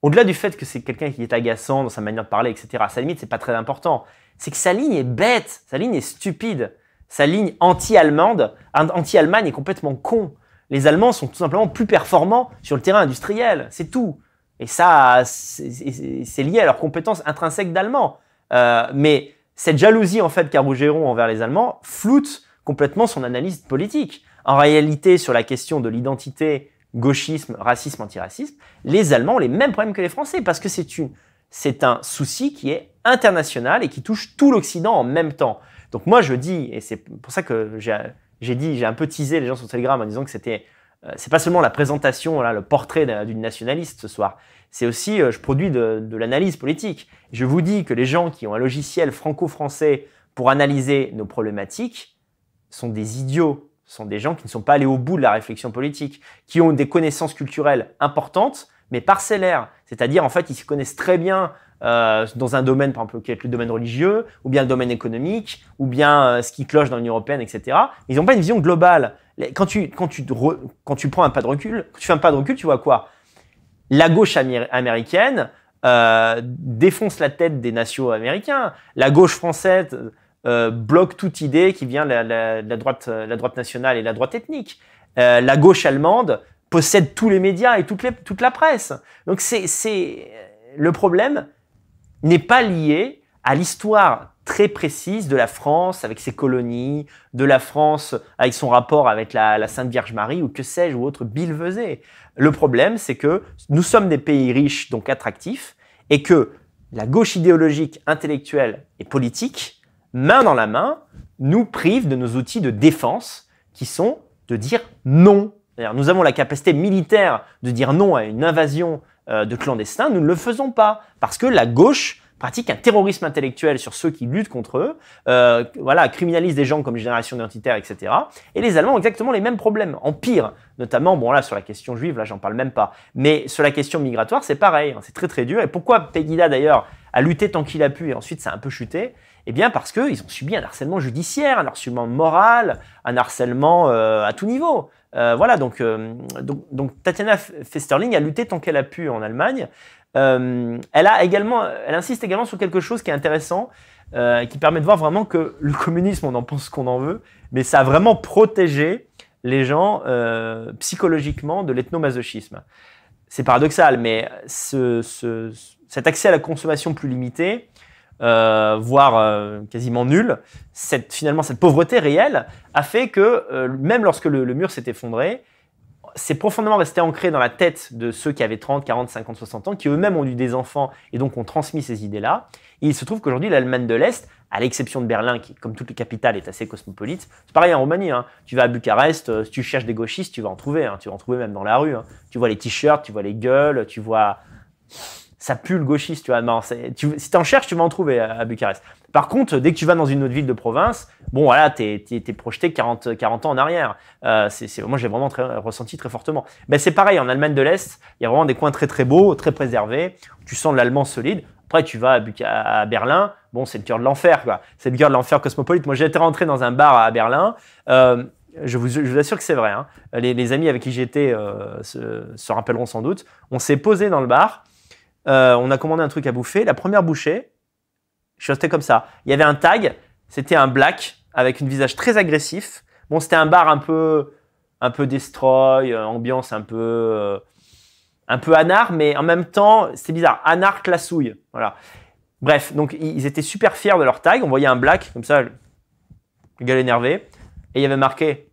au-delà du fait que c'est quelqu'un qui est agaçant dans sa manière de parler, etc., à sa limite, c'est pas très important c'est que sa ligne est bête, sa ligne est stupide. Sa ligne anti-allemande, anti-Allemagne est complètement con. Les Allemands sont tout simplement plus performants sur le terrain industriel, c'est tout. Et ça, c'est lié à leur compétence intrinsèque d'allemand. Euh, mais cette jalousie en fait qu'a Rougeron envers les Allemands floute complètement son analyse politique. En réalité, sur la question de l'identité, gauchisme, racisme, antiracisme, les Allemands ont les mêmes problèmes que les Français parce que c'est une c'est un souci qui est international et qui touche tout l'Occident en même temps. Donc moi je dis, et c'est pour ça que j'ai dit, j'ai un peu teasé les gens sur Telegram en disant que c'était, euh, c'est pas seulement la présentation, là, le portrait d'une nationaliste ce soir, c'est aussi, euh, je produis de, de l'analyse politique. Je vous dis que les gens qui ont un logiciel franco-français pour analyser nos problématiques sont des idiots, sont des gens qui ne sont pas allés au bout de la réflexion politique, qui ont des connaissances culturelles importantes, mais parcellaires. C'est-à-dire, en fait, ils se connaissent très bien euh, dans un domaine, par exemple, qui est le domaine religieux, ou bien le domaine économique, ou bien euh, ce qui cloche dans l'Union européenne, etc. Ils n'ont pas une vision globale. Quand tu, quand, tu quand tu prends un pas de recul, tu fais un pas de recul, tu vois quoi La gauche américaine euh, défonce la tête des nations américains. La gauche française bloque toute idée qui vient de la, la, droite, la droite nationale et la droite ethnique. la gauche allemande possède tous les médias et toute, toute la presse. Donc c'est le problème n'est pas lié à l'histoire très précise de la France avec ses colonies, de la France avec son rapport avec la, Sainte Vierge Marie ou que sais-je ou autre bilvesée. Le problème, c'est que nous sommes des pays riches, donc attractifs, et que la gauche idéologique, intellectuelle et politique, main dans la main, nous prive de nos outils de défense qui sont de dire non nous avons la capacité militaire de dire non à une invasion euh, de clandestins, nous ne le faisons pas, parce que la gauche pratique un terrorisme intellectuel sur ceux qui luttent contre eux, euh, voilà, criminalise des gens comme génération identitaire, etc. Et les Allemands ont exactement les mêmes problèmes, en pire, notamment, bon là, sur la question juive, là, j'en parle même pas, mais sur la question migratoire, c'est pareil, hein, c'est très très dur. Et pourquoi Pegida, d'ailleurs, a lutté tant qu'il a pu et ensuite ça a un peu chuté Eh bien parce qu'ils ont subi un harcèlement judiciaire, un harcèlement moral, un harcèlement euh, à tout niveau. Euh, voilà, donc, euh, Tatiana Festerling a lutté tant qu'elle a pu en Allemagne. Euh, elle, également, elle insiste également sur quelque chose qui est intéressant, qui permet de voir vraiment que le communisme, on en pense ce qu'on en veut, mais ça a vraiment protégé les gens psychologiquement de l'ethnomasochisme. C'est paradoxal, mais cet accès à la consommation plus limitée euh, voire euh, quasiment nulle, cette, finalement cette pauvreté réelle a fait que euh, même lorsque le, mur s'est effondré, c'est profondément resté ancré dans la tête de ceux qui avaient 30, 40, 50, 60 ans, qui eux-mêmes ont eu des enfants et donc ont transmis ces idées-là. il se trouve qu'aujourd'hui, l'Allemagne de l'Est, à l'exception de Berlin, qui, comme toutes les capitales, est assez cosmopolite, c'est pareil en Roumanie. Hein. Tu vas à Bucarest, tu cherches des gauchistes, tu vas en trouver. Hein. Tu vas en trouver même dans la rue. Hein. Tu vois les t-shirts, tu vois les gueules, tu vois ça pue le gauchiste, tu vois. Non, tu, si t'en cherches, tu vas en trouver euh, à, Bucarest. Par contre, dès que tu vas dans une autre ville de province, bon, voilà, t'es es, projeté 40, 40 ans en arrière. Euh, c'est moi, j'ai vraiment ressenti très fortement. Mais c'est pareil, en Allemagne de l'Est, il y a vraiment des coins très, très beaux, très préservés. Tu sens l'allemand solide. Après, tu vas à, Berlin, bon, c'est le cœur de l'enfer, quoi. C'est le cœur de l'enfer cosmopolite. Moi, j'étais rentré dans un bar à Berlin. Euh, je vous, je assure que c'est vrai. Hein. Les, amis avec qui j'étais euh, se, rappelleront sans doute. On s'est posé dans le bar euh, on a commandé un truc à bouffer. La première bouchée, je suis resté comme ça. Il y avait un tag, c'était un black avec un visage très agressif. Bon, c'était un bar un peu, un peu destroy, euh, ambiance un peu, euh, un peu anard, mais en même temps, c'est bizarre. Anard classouille, voilà. Bref, donc ils étaient super fiers de leur tag. On voyait un black comme ça, le gars énervé, et il y avait marqué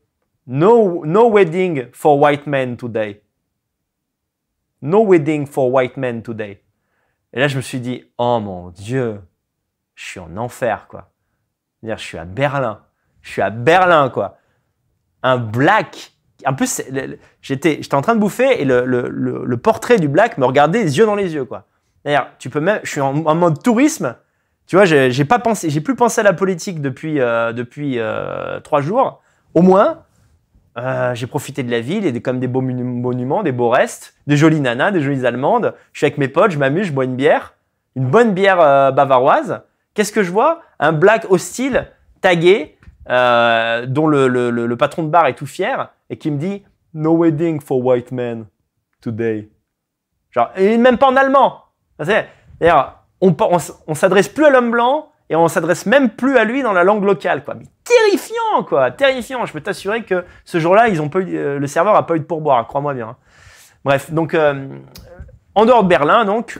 No, no wedding for white men today. No wedding for white men today. Et là, je me suis dit, oh mon Dieu, je suis en enfer, quoi. je suis à Berlin. Je suis à Berlin, quoi. Un black. En plus, j'étais, j'étais en train de bouffer et le, portrait du black me regardait les yeux dans les yeux, quoi. D'ailleurs, tu peux même, je suis en, mode tourisme. Tu vois, j'ai, pas pensé, j'ai plus pensé à la politique depuis, euh, depuis euh, trois jours, au moins. Euh, j'ai profité de la ville, et des, comme des beaux monuments, des beaux restes, des jolies nanas, des jolies allemandes. Je suis avec mes potes, je m'amuse, je bois une bière, une bonne bière euh, bavaroise. Qu'est-ce que je vois Un black hostile, tagué, euh, dont le, le, le, patron de bar est tout fier, et qui me dit « No wedding for white men today ». Genre, et même pas en allemand. D'ailleurs, on, on, on s'adresse plus à l'homme blanc, et on s'adresse même plus à lui dans la langue locale. Quoi terrifiant, quoi. Terrifiant. Je peux t'assurer que ce jour-là, ils ont pas euh, le serveur a pas eu de pourboire, hein, crois-moi bien. Hein. Bref, donc euh, en dehors de Berlin, donc,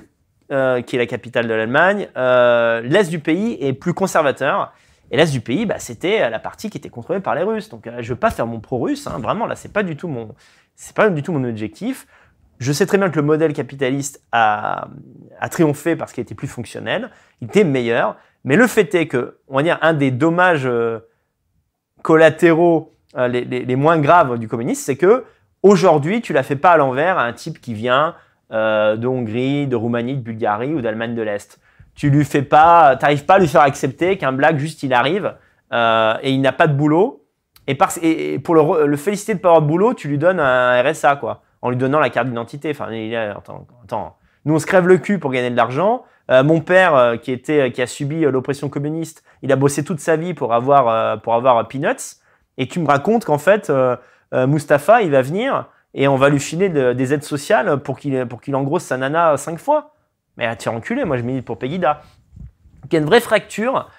euh, qui est la capitale de l'Allemagne, l'est du pays est plus conservateur. Et l'est du pays, bah, c'était la partie qui était contrôlée par les Russes. Donc, je ne veux pas faire mon pro-russe. Hein. vraiment, là, c'est pas tout pas du tout mon objectif. Je sais très bien que le modèle capitaliste a, a triomphé parce qu'il était plus fonctionnel, il était meilleur. Mais le fait est que, on va dire, un des dommages collatéraux euh, les, moins graves du communisme, c'est que aujourd'hui, tu la fais pas à l'envers à un type qui vient euh, de Hongrie, de Roumanie, de Bulgarie ou d'Allemagne de l'Est. Tu lui fais pas, t'arrives pas à lui faire accepter qu'un blague juste il arrive euh, et il n'a pas de boulot. Et, pour le, féliciter de pas avoir de boulot, tu lui donnes un RSA quoi, en lui donnant la carte d'identité. Enfin, attends, nous on se crève le cul pour gagner de l'argent. mon père qui était, qui a subi l'oppression communiste, il a bossé toute sa vie pour avoir, euh, pour avoir euh, Peanuts, et tu me racontes qu'en fait, euh, euh, Mustapha, il va venir et on va lui filer des aides sociales pour qu'il pour qu'il engrosse sa nana cinq fois. Mais ah, tire enculé, moi je dis pour Pegida. Il y a une vraie fracture,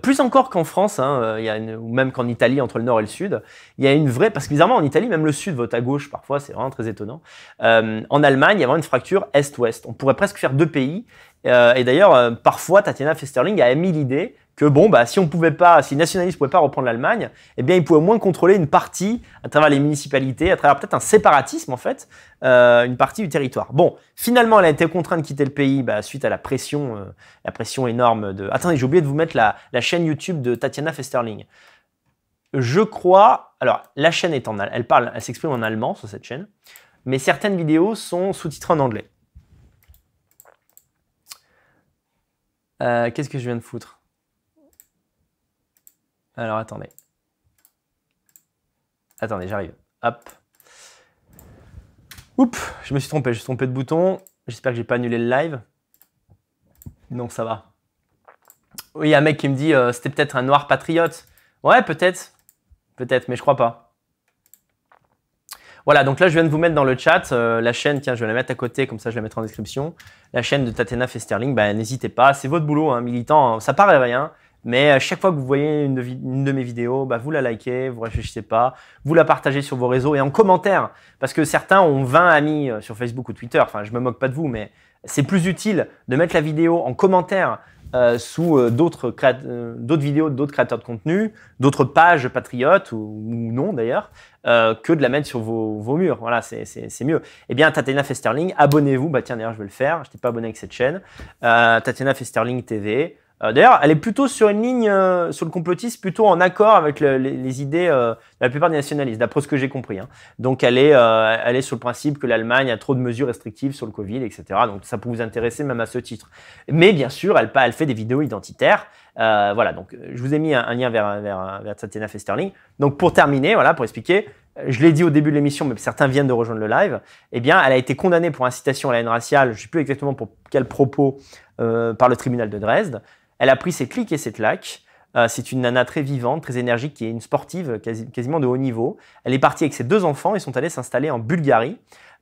plus encore qu'en France, hein, il une, ou même qu'en Italie, entre le nord et le sud. Il y a une vraie, parce que bizarrement en Italie, même le sud vote à gauche parfois, c'est vraiment très étonnant. en Allemagne, il y a vraiment une fracture est-ouest. On pourrait presque faire deux pays. et d'ailleurs, parfois, Tatiana Festerling a émis l'idée que bon, bah, si on pouvait pas, si les nationalistes pouvaient pas reprendre l'Allemagne, eh bien, ils pouvaient au moins contrôler une partie à travers les municipalités, à travers peut-être un séparatisme en fait, euh, une partie du territoire. Bon, finalement, elle a été contrainte de quitter le pays bah, suite à la pression, euh, la pression énorme de. Attendez, j'ai oublié de vous mettre la, chaîne YouTube de Tatiana Festerling. Je crois, alors la chaîne est en, elle parle, elle s'exprime en allemand sur cette chaîne, mais certaines vidéos sont sous-titrées en anglais. Euh, qu'est-ce que je viens de foutre alors attendez. Attendez, j'arrive. Hop. Oups, je me suis trompé, je suis trompé de bouton. J'espère que j'ai pas annulé le live. Non, ça va. Oui, il y a un mec qui me dit euh, c'était peut-être un noir patriote. Ouais, peut-être. Peut-être, mais je crois pas. Voilà, donc là, je viens de vous mettre dans le chat euh, la chaîne. Tiens, je vais la mettre à côté, comme ça, je la mettre en description. La chaîne de Tatena Festerling, ben, n'hésitez pas. C'est votre boulot, hein, militant. ça paraît rien. Mais à euh, chaque fois que vous voyez une de, mes vidéos, bah vous la likez, vous réfléchissez pas, vous la partagez sur vos réseaux et en commentaire. Parce que certains ont 20 amis euh, sur Facebook ou Twitter. Enfin, je me moque pas de vous, mais c'est plus utile de mettre la vidéo en commentaire euh, sous d'autres vidéos d'autres créateurs de contenu, d'autres pages patriotes ou, non d'ailleurs, que de la mettre sur vos, vos murs. Voilà, c'est mieux. Eh bien, Tatiana Festerling, abonnez-vous. Bah tiens, d'ailleurs, je vais le faire. Je n'étais pas abonné avec cette chaîne. Tatiana Festerling TV. Euh, d'ailleurs, elle est plutôt sur une ligne, euh, sur le complotisme, plutôt en accord avec les, idées euh, de la plupart des nationalistes, d'après ce que j'ai compris. Hein. Donc, elle est, elle est sur le principe que l'Allemagne a trop de mesures restrictives sur le Covid, etc. Donc, ça peut vous intéresser même à ce titre. Mais bien sûr, elle, elle fait des vidéos identitaires. voilà, donc je vous ai mis un, lien vers, vers, vers Tatiana Festerling. Donc, pour terminer, voilà, pour expliquer, je l'ai dit au début de l'émission, mais certains viennent de rejoindre le live, eh bien, elle a été condamnée pour incitation à la haine raciale, je ne sais plus exactement pour quel propos, par le tribunal de Dresde. Elle a pris ses clics et ses claques. Euh, c'est une nana très vivante, très énergique, qui est une sportive quasiment de haut niveau. Elle est partie avec ses deux enfants et sont allés s'installer en Bulgarie.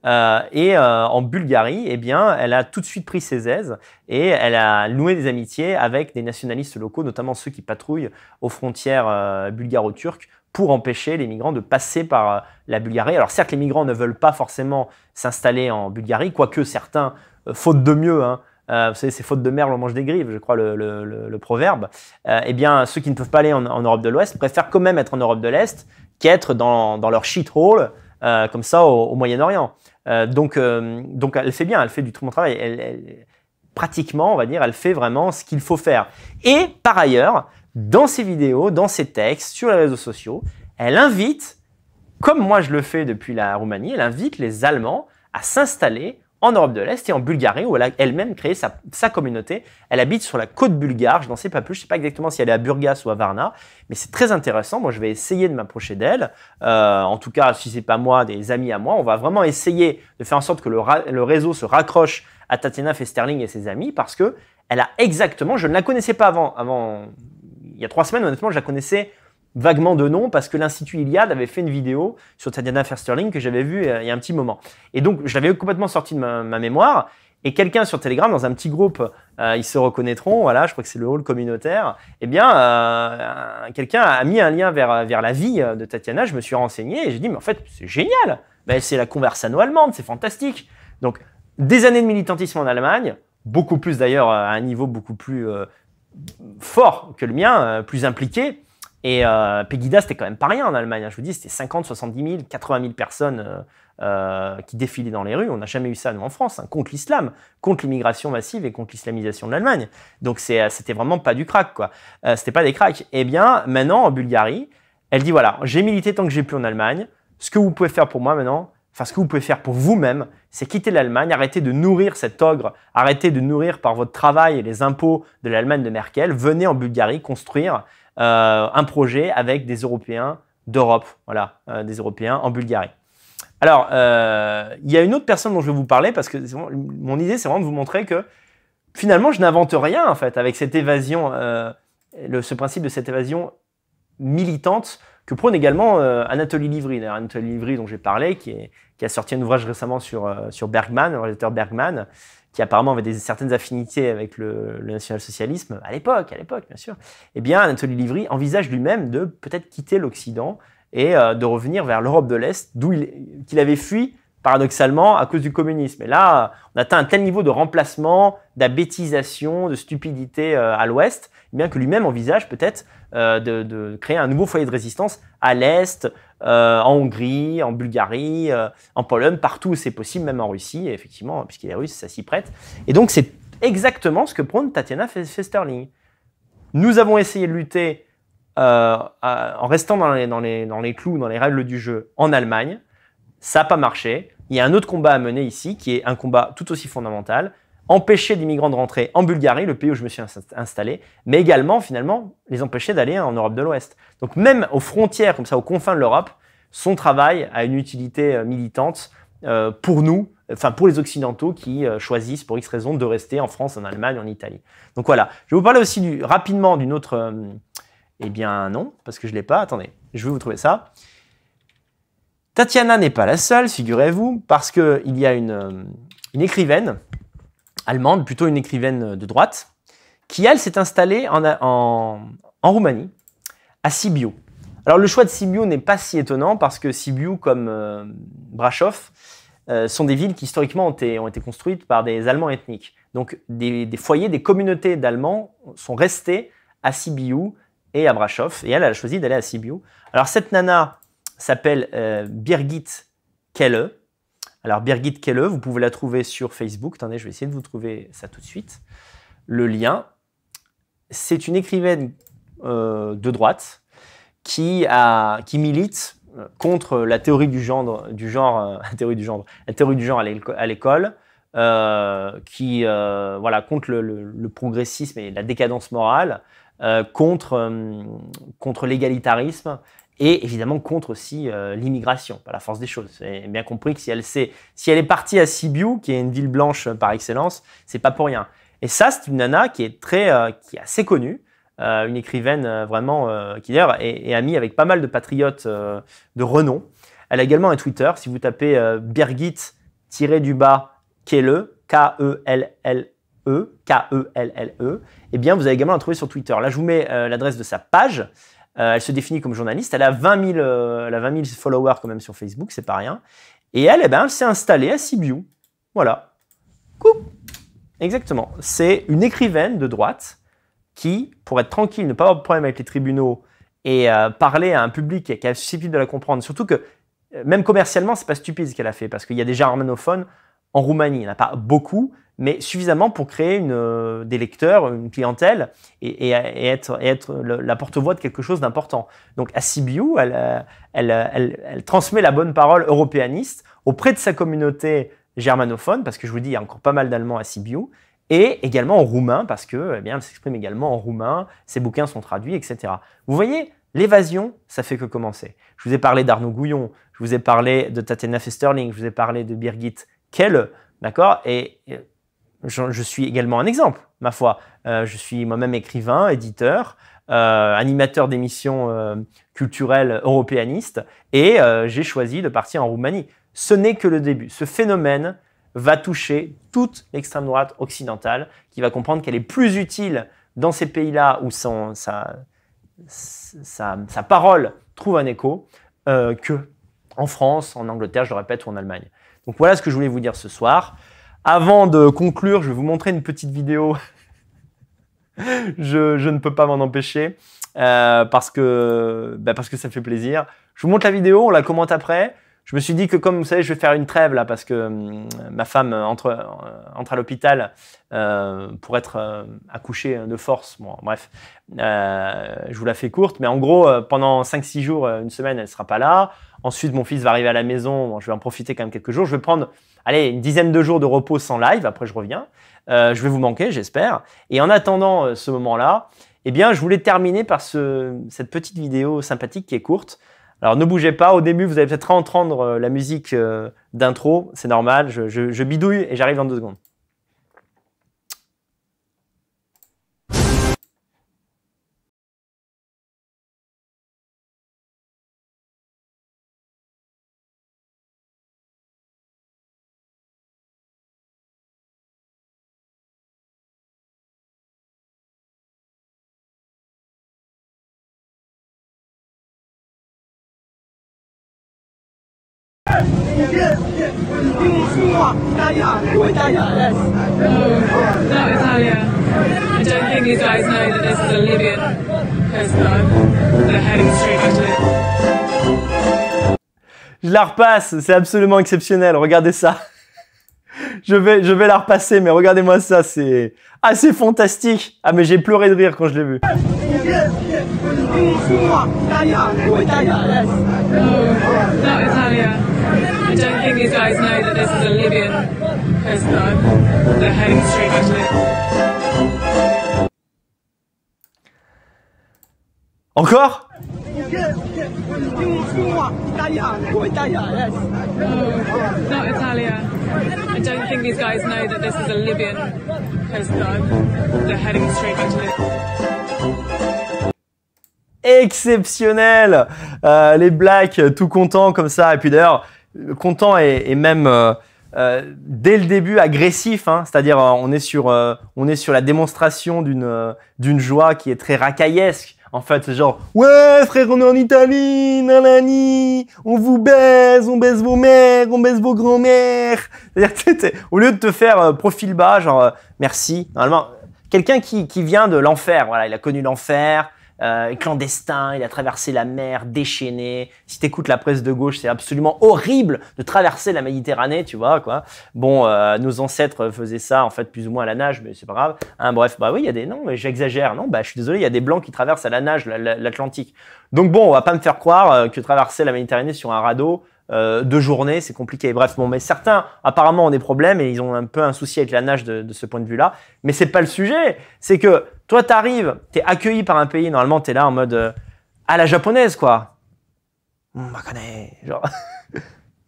Euh, et euh, en Bulgarie, eh bien, elle a tout de suite pris ses aises et elle a noué des amitiés avec des nationalistes locaux, notamment ceux qui patrouillent aux frontières bulgaro-turques pour empêcher les migrants de passer par la Bulgarie. Alors certes, les migrants ne veulent pas forcément s'installer en Bulgarie, quoique certains, faute de mieux, hein, vous euh, savez, c'est faute de merle, on mange des grives, je crois, le, proverbe. Euh, eh bien, ceux qui ne peuvent pas aller en, Europe de l'Ouest préfèrent quand même être en Europe de l'Est qu'être dans, leur shit euh, comme ça, au, Moyen-Orient. Euh, donc, elle fait bien, elle fait du tout mon travail. pratiquement, on va dire, elle fait vraiment ce qu'il faut faire. Et par ailleurs, dans ses vidéos, dans ses textes, sur les réseaux sociaux, elle invite, comme moi je le fais depuis la Roumanie, elle invite les Allemands à s'installer en Europe de l'Est et en Bulgarie, où elle a elle-même créé sa, communauté. Elle habite sur la côte bulgare, je n'en sais pas plus, je ne sais pas exactement si elle est à Burgas ou à Varna, mais c'est très intéressant, moi je vais essayer de m'approcher d'elle, euh, en tout cas si c'est pas moi, des amis à moi, on va vraiment essayer de faire en sorte que le, le réseau se raccroche à Tatiana Festerling et ses amis, parce que elle a exactement, je ne la connaissais pas avant, avant il y a trois semaines honnêtement, je la connaissais vaguement de nom parce que l'Institut Iliade avait fait une vidéo sur Tatiana Fersterling que j'avais vue euh, il y a un petit moment. Et donc, je l'avais complètement sorti de ma, mémoire. Et quelqu'un sur Telegram, dans un petit groupe, euh, ils se reconnaîtront, voilà, je crois que c'est le rôle communautaire, eh bien, euh, quelqu'un a mis un lien vers, vers la vie de Tatiana, je me suis renseigné et j'ai dit, mais en fait, c'est génial, mais ben, c'est la conversano-allemande, c'est fantastique. Donc, des années de militantisme en Allemagne, beaucoup plus d'ailleurs, à un niveau beaucoup plus fort que le mien, plus impliqué, et euh, Pegida, c'était quand même pas rien en Allemagne. Hein. Je vous dis, c'était 50, 70 000, 80 000 personnes euh, euh, qui défilaient dans les rues. On n'a jamais eu ça, nous, en France, hein, contre l'islam, contre l'immigration massive et contre l'islamisation de l'Allemagne. Donc, c'était vraiment pas du crack, quoi. c'était pas des cracks. Eh bien, maintenant, en Bulgarie, elle dit voilà, j'ai milité tant que j'ai pu en Allemagne. Ce que vous pouvez faire pour moi maintenant, enfin, ce que vous pouvez faire pour vous-même, c'est quitter l'Allemagne, arrêter de nourrir cet ogre, arrêter de nourrir par votre travail et les impôts de l'Allemagne de Merkel. Venez en Bulgarie construire euh, un projet avec des Européens d'Europe, voilà, euh, des Européens en Bulgarie. Alors, euh, il y a une autre personne dont je vais vous parler parce que mon idée, c'est vraiment de vous montrer que finalement, je n'invente rien en fait avec cette évasion, ce principe de cette évasion militante que prône également euh, Anatoly Livry. D'ailleurs, Anatoly Livry, dont j'ai parlé, qui, a sorti un ouvrage récemment sur, sur Bergman, le réalisateur Bergman, qui apparemment avait des, certaines affinités avec le, national-socialisme, à l'époque, à l'époque, bien sûr, eh bien, Anatoly Livry envisage lui-même de peut-être quitter l'Occident et euh, de revenir vers l'Europe de l'Est, d'où il, qu'il avait fui paradoxalement, à cause du communisme. Et là, on atteint un tel niveau de remplacement, d'abétisation, de stupidité euh, à l'Ouest, bien que lui-même envisage peut-être euh, de, créer un nouveau foyer de résistance à l'Est, euh, en Hongrie, en Bulgarie, en Pologne, partout où c'est possible, même en Russie, effectivement, puisqu'il est russe, ça s'y prête. Et donc, c'est exactement ce que prône Tatiana Festerling. Nous avons essayé de lutter en restant dans les clous, dans les règles du jeu en Allemagne. Ça n'a pas marché il y a un autre combat à mener ici, qui est un combat tout aussi fondamental, empêcher les migrants de rentrer en Bulgarie, le pays où je me suis installé, mais également finalement les empêcher d'aller en Europe de l'Ouest. Donc même aux frontières, comme ça, aux confins de l'Europe, son travail a une utilité euh, militante euh, pour nous, enfin pour les Occidentaux qui euh, choisissent pour X raisons de rester en France, en Allemagne, en Italie. Donc voilà, je vais vous parler aussi du, rapidement d'une autre... eh bien non, parce que je ne l'ai pas, attendez, je vais vous trouver ça. Tatiana n'est pas la seule, figurez-vous, parce qu'il y a euh, une, écrivaine allemande, plutôt une écrivaine euh, de droite, qui, elle, s'est installée euh, en, Roumanie, à Sibiu. Alors, le choix de Sibiu n'est pas si étonnant, parce que Sibiu, comme euh, sont des villes qui, historiquement, ont été, construites par des Allemands ethniques. Donc, des, foyers, des communautés d'Allemands sont restés à Sibiu et à Brasov, et elle, elle a choisi d'aller à Sibiu. Alors, cette nana s'appelle euh, Birgit Kelle. Alors Birgit Kelle, vous pouvez la trouver sur Facebook. Attendez, je vais essayer de vous trouver ça tout de suite. Le lien. C'est une écrivaine euh, de droite qui, milite euh, contre la théorie du genre, du du genre, à l'école, qui voilà contre le, progressisme et la décadence morale, contre l'égalitarisme et évidemment contre aussi euh, l'immigration, par la force des choses. C'est bien compris que si elle, est, si elle est partie à Sibiu, qui est une ville blanche euh, par excellence, c'est pas pour rien. Et ça, c'est une nana qui est très, euh, qui est assez connue, une écrivaine vraiment qui d'ailleurs est, amie avec pas mal de patriotes de renom. Elle a également un Twitter. Si vous tapez Birgit du Kelle, K-E-L-L-E, -E, l l e k e l l e eh bien, vous allez également la trouver sur Twitter. Là, je vous mets l'adresse de sa page. Euh, elle se définit comme journaliste. Elle a 20 000, 20 followers quand même sur Facebook, c'est pas rien. Et elle, eh ben, elle s'est installée à Sibiu. Voilà. coup Exactement. C'est une écrivaine de droite qui, pour être tranquille, ne pas avoir de problème avec les tribunaux et euh, parler à un public qui est susceptible de la comprendre. Surtout que, euh, même commercialement, c'est pas stupide ce qu'elle a fait parce qu'il y a des germanophones en Roumanie. Il n'y en a pas beaucoup, mais suffisamment pour créer une, euh, des lecteurs, une clientèle et, et, et être, être la porte-voix de quelque chose d'important. Donc à Sibiu, elle, euh, elle, euh, elle, elle, transmet la bonne parole européaniste auprès de sa communauté germanophone, parce que je vous dis, il y a encore pas mal d'Allemands à Sibiu, et également en roumain, parce que eh bien, elle s'exprime également en roumain, ses bouquins sont traduits, etc. Vous voyez, l'évasion, ça fait que commencer. Je vous ai parlé d'Arnaud Gouillon, je vous ai parlé de Tatiana Festerling, je vous ai parlé de Birgit Kelle, d'accord Et je, suis également un exemple, ma foi. Euh, je suis moi-même écrivain, éditeur, euh, animateur d'émissions euh, culturelles européanistes, et j'ai choisi de partir en Roumanie. Ce n'est que le début. Ce phénomène va toucher toute l'extrême droite occidentale, qui va comprendre qu'elle est plus utile dans ces pays-là où sa, parole trouve un écho que en France, en Angleterre, je le répète, ou en Allemagne. Donc voilà ce que je voulais vous dire ce soir. Avant de conclure, je vais vous montrer une petite vidéo. je, ne peux pas m'en empêcher euh, parce, que, bah, parce que ça fait plaisir. Je vous montre la vidéo, on la commente après. Je me suis dit que comme vous savez, je vais faire une trêve là parce que hum, ma femme entre, euh, entre à l'hôpital euh, pour être accouchée de force. bref, je vous la fais courte, mais en gros, pendant 5-6 jours, une semaine, elle ne sera pas là. Ensuite, mon fils va arriver à la maison. je vais en profiter quand même quelques jours. Je vais prendre allez, une dizaine de jours de repos sans live. Après, je reviens. Euh, je vais vous manquer, j'espère. Et en attendant euh, ce moment-là, eh bien, je voulais terminer par cette petite vidéo sympathique qui est courte. Alors, ne bougez pas. Au début, vous allez peut-être entendre euh, la musique d'intro. C'est normal. Je, je bidouille et j'arrive dans deux secondes. je la repasse, c'est absolument exceptionnel, regardez ça. Je vais, je vais la repasser, mais regardez-moi ça, c'est assez fantastique. Ah mais j'ai pleuré de rire quand je l'ai vu. I don't think these guys know that this is a Libyan coast guard. They're heading straight back to Encore Italia, yes. Oh, not Italia. I don't think these guys know that this is a Libyan coast guard. They're heading straight back to Exceptionnel euh, Les Blacks tout contents comme ça. Et puis d'ailleurs, content et, même euh, euh, dès le début agressif. Hein. C'est-à-dire, euh, on est sur, on est sur la démonstration d'une d'une joie qui est très racaillesque. En fait, c'est genre ouais frère, on est en Italie, on vous baise, on baise vos mères, on baise vos grand mères cest C'est-à-dire, au lieu de te faire profil bas, genre merci. Normalement, quelqu'un qui, qui vient de l'enfer, voilà, il a connu l'enfer euh, clandestin, il a traversé la mer déchaîné. Si t'écoutes la presse de gauche, c'est absolument horrible de traverser la Méditerranée, tu vois quoi. Bon, euh, nos ancêtres faisaient ça en fait plus ou moins à la nage, mais c'est pas grave. Hein, bref, bah oui, il y a des non, mais j'exagère, non, bah je suis désolé, il y a des blancs qui traversent à la nage l'Atlantique. Donc bon, on va pas me faire croire euh, que traverser la Méditerranée sur un radeau, euh, de journée, c'est compliqué. Bref, bon, mais certains apparemment ont des problèmes et ils ont un peu un souci avec la nage de, de ce point de vue-là. Mais c'est pas le sujet. C'est que toi, tu es accueilli par un pays, normalement, tu es là en mode euh, à la japonaise, quoi. Hum, bah, On m'a genre.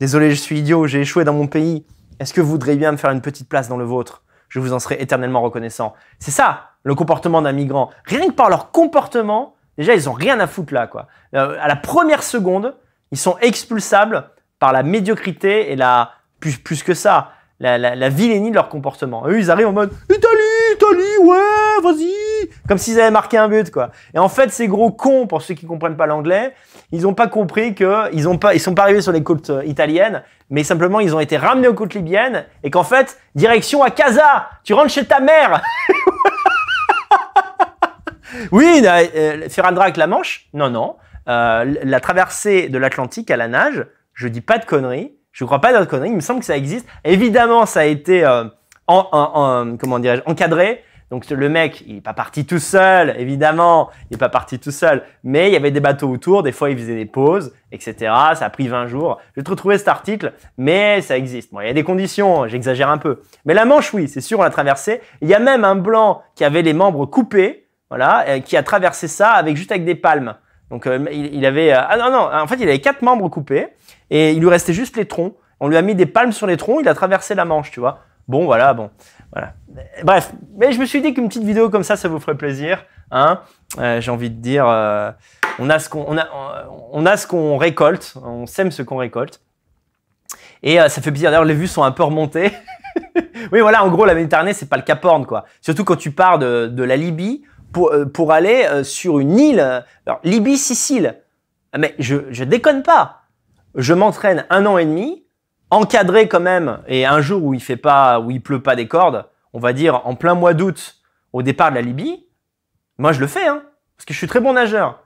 Désolé, je suis idiot, j'ai échoué dans mon pays. Est-ce que vous voudriez bien me faire une petite place dans le vôtre Je vous en serai éternellement reconnaissant. C'est ça, le comportement d'un migrant. Rien que par leur comportement, déjà, ils ont rien à foutre là, quoi. Euh, à la première seconde, ils sont expulsables par la médiocrité et la, plus, que ça, la, la, la de leur comportement. Eux, ils arrivent en mode Italie Italie, ouais, vas-y Comme s'ils avaient marqué un but, quoi. Et en fait, ces gros cons, pour ceux qui comprennent pas l'anglais, ils n'ont pas compris que ils ont pas, ils sont pas arrivés sur les côtes euh, italiennes, mais simplement ils ont été ramenés aux côtes libyennes et qu'en fait, direction à Casa, tu rentres chez ta mère. oui, euh, drac la Manche, non, non. Euh, la traversée de l'Atlantique à la nage, je dis pas de conneries, je ne crois pas de conneries, il me semble que ça existe. Évidemment, ça a été euh, en, comment dirais-je, encadré. Donc le mec, il n'est pas parti tout seul, évidemment, il n'est pas parti tout seul, mais il y avait des bateaux autour, des fois il faisait des pauses, etc. Ça a pris 20 jours. Je vais te retrouver cet article, mais ça existe. Bon, il y a des conditions, j'exagère un peu. Mais la Manche, oui, c'est sûr, on l'a traversée. Il y a même un blanc qui avait les membres coupés, voilà, euh, qui a traversé ça avec juste avec des palmes. Donc euh, il, avait, euh, ah non non, en fait il avait quatre membres coupés et il lui restait juste les troncs. On lui a mis des palmes sur les troncs, il a traversé la Manche, tu vois. Bon, voilà, bon. Voilà. Bref, mais je me suis dit qu'une petite vidéo comme ça, ça vous ferait plaisir. Hein euh, J'ai envie de dire, euh, on a ce qu'on on a, euh, on a ce qu'on récolte, on sème ce qu'on récolte. Et ça fait plaisir. D'ailleurs, les vues sont un peu remontées. oui, voilà, en gros, la Méditerranée, c'est pas le caporne. quoi. Surtout quand tu pars de, la Libye pour, pour aller sur une île. Alors, Libye, Sicile. Ah, mais je, je déconne pas. Je m'entraîne un an et demi encadré quand même, et un jour où il fait pas, où il pleut pas des cordes, on va dire en plein mois d'août, au départ de la Libye, moi je le fais, hein, parce que je suis très bon nageur.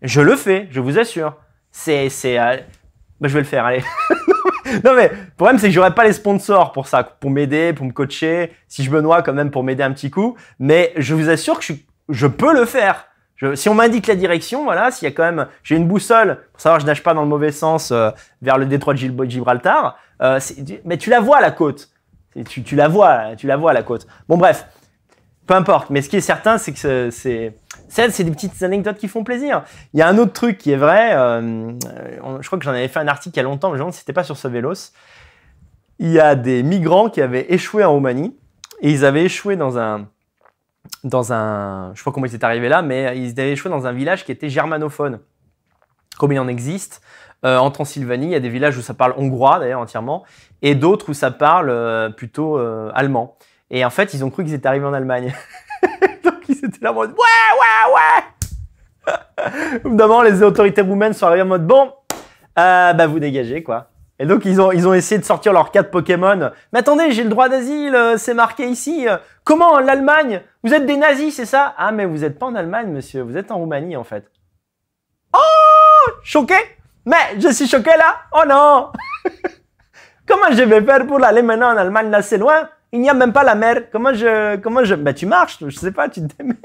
Je le fais, je vous assure. C'est, c'est, euh, bah, je vais le faire, allez. non mais, problème c'est que j'aurais pas les sponsors pour ça, pour m'aider, pour me coacher, si je me noie quand même pour m'aider un petit coup, mais je vous assure que je, je peux le faire si on m'indique la direction, voilà, s'il y a quand même, j'ai une boussole pour savoir je nage pas dans le mauvais sens euh, vers le détroit de Gibraltar. Euh, mais tu la vois la côte, tu, tu, la vois, tu la vois la côte. Bon bref, peu importe. Mais ce qui est certain, c'est que c'est c'est des petites anecdotes qui font plaisir. Il y a un autre truc qui est vrai. Euh, je crois que j'en avais fait un article il y a longtemps, mais je me demande si c'était pas sur ce vélos. Il y a des migrants qui avaient échoué en Roumanie et ils avaient échoué dans un dans un. Je sais pas comment ils étaient arrivés là, mais ils avaient échoué dans un village qui était germanophone. Comme il en existe, euh, en Transylvanie, il y a des villages où ça parle hongrois, d'ailleurs, entièrement, et d'autres où ça parle euh, plutôt euh, allemand. Et en fait, ils ont cru qu'ils étaient arrivés en Allemagne. Donc, ils étaient là en mode Ouais, ouais, ouais Évidemment, les autorités roumaines sont arrivées en mode Bon, bah, vous dégagez, quoi. Et donc ils ont, ils ont essayé de sortir leurs quatre Pokémon. Mais attendez, j'ai le droit d'asile, euh, c'est marqué ici. Euh, comment, en l'Allemagne Vous êtes des nazis, c'est ça Ah mais vous n'êtes pas en Allemagne, monsieur, vous êtes en Roumanie en fait. Oh Choqué Mais je suis choqué là Oh non Comment je vais faire pour aller maintenant en Allemagne là c'est loin Il n'y a même pas la mer. Comment je... Comment je... Bah tu marches, je sais pas, tu te démerdes.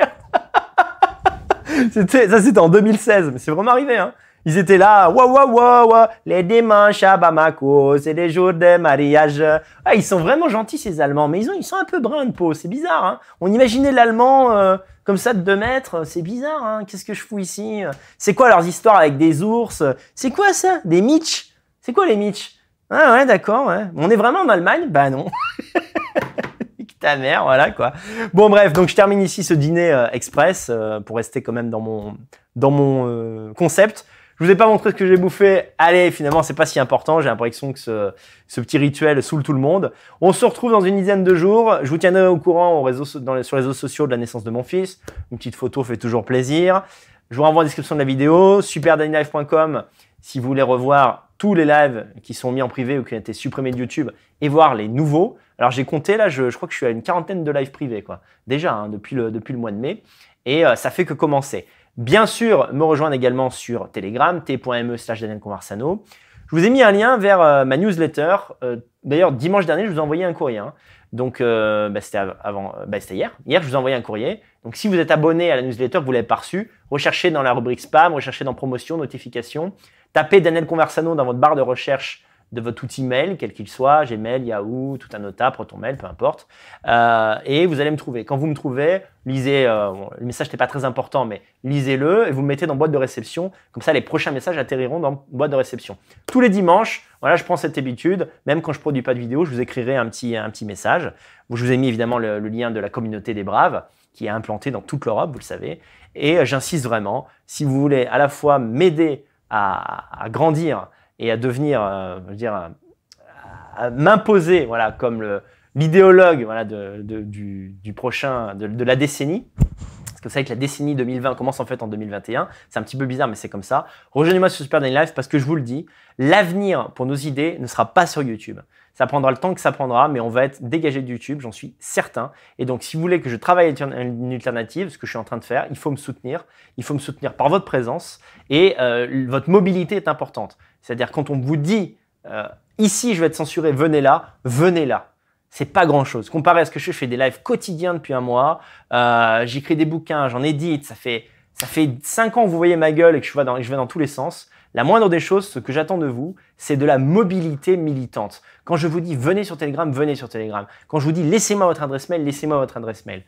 ça c'était en 2016, mais c'est vraiment arrivé. Hein. Ils étaient là, waouh, waouh, waouh, les dimanches à Bamako, c'est les jours de mariage. Ah, ils sont vraiment gentils, ces Allemands, mais ils, ont, ils sont un peu bruns de peau, c'est bizarre. Hein. On imaginait l'Allemand euh, comme ça de 2 mètres, euh, c'est bizarre, hein. qu'est-ce que je fous ici euh? C'est quoi leurs histoires avec des ours C'est quoi ça Des Mitch C'est quoi les Mitch Ah ouais, d'accord, On est vraiment en Allemagne Bah non. ta mère, voilà quoi. Bon bref, donc je termine ici ce dîner express pour rester quand même dans mon dans mon concept. Je vous ai pas montré ce que j'ai bouffé. Allez, finalement, c'est pas si important. J'ai l'impression que ce, petit rituel saoule tout le monde. On se retrouve dans une dizaine de jours. Je vous tiendrai au courant sur les réseaux sociaux de la naissance de mon fils. Une petite photo fait toujours plaisir. Je vous renvoie en description de la vidéo. Superdanylive.com si vous voulez revoir tous les lives qui sont mis en privé ou qui ont été supprimés de YouTube et voir les nouveaux. Alors j'ai compté là, je, crois que je suis à une quarantaine de lives privés quoi. Déjà hein, depuis, le, mois de mai et euh, ça fait que commencer. Bien sûr, me rejoindre également sur Telegram, t.me slash Daniel Conversano. Je vous ai mis un lien vers euh, ma newsletter. Euh, d'ailleurs, dimanche dernier, je vous ai envoyé un courrier. Hein. Donc, euh, bah, c'était avant, bah, c'était hier. Hier, je vous ai envoyé un courrier. Donc, si vous êtes abonné à la newsletter, vous l'avez pas reçu, recherchez dans la rubrique spam, recherchez dans promotion, notification, tapez Daniel Conversano dans votre barre de recherche de votre outil mail, quel qu'il soit, Gmail, Yahoo, tout un autre ton mail, peu importe. Euh, et vous allez me trouver. Quand vous me trouvez, lisez, euh, le message n'est pas très important, mais lisez-le et vous mettez dans boîte de réception. Comme ça, les prochains messages atterriront dans boîte de réception. Tous les dimanches, voilà, je prends cette habitude. Même quand je ne produis pas de vidéo, je vous écrirai un petit, message. je vous ai mis évidemment le, lien de la communauté des braves qui est implantée dans toute l'Europe, vous le savez. Et euh, j'insiste vraiment, si vous voulez à la fois m'aider à grandir, et à devenir, euh, je veux dire, à, m'imposer, voilà, comme l'idéologue, voilà, de, du, prochain, de, la décennie. Parce que vous savez que la décennie 2020 commence en fait en 2021. C'est un petit peu bizarre, mais c'est comme ça. Rejoignez-moi sur Super Daily Live parce que je vous le dis, l'avenir pour nos idées ne sera pas sur YouTube. Ça prendra le temps que ça prendra, mais on va être dégagé de YouTube, j'en suis certain. Et donc, si vous voulez que je travaille une alternative, ce que je suis en train de faire, il faut me soutenir. Il faut me soutenir par votre présence et euh, votre mobilité est importante. C'est-à-dire quand on vous dit euh, ici je vais être censuré, venez là, venez là. C'est pas grand chose. Comparé à ce que je fais, je fais des lives quotidiens depuis un mois, euh, j'écris des bouquins, j'en édite, ça fait, ça fait cinq ans que vous voyez ma gueule et que je vais dans, je vais dans tous les sens. La moindre des choses, ce que j'attends de vous, c'est de la mobilité militante. Quand je vous dis venez sur Telegram, venez sur Telegram. Quand je vous dis laissez-moi votre adresse mail, laissez-moi votre adresse mail.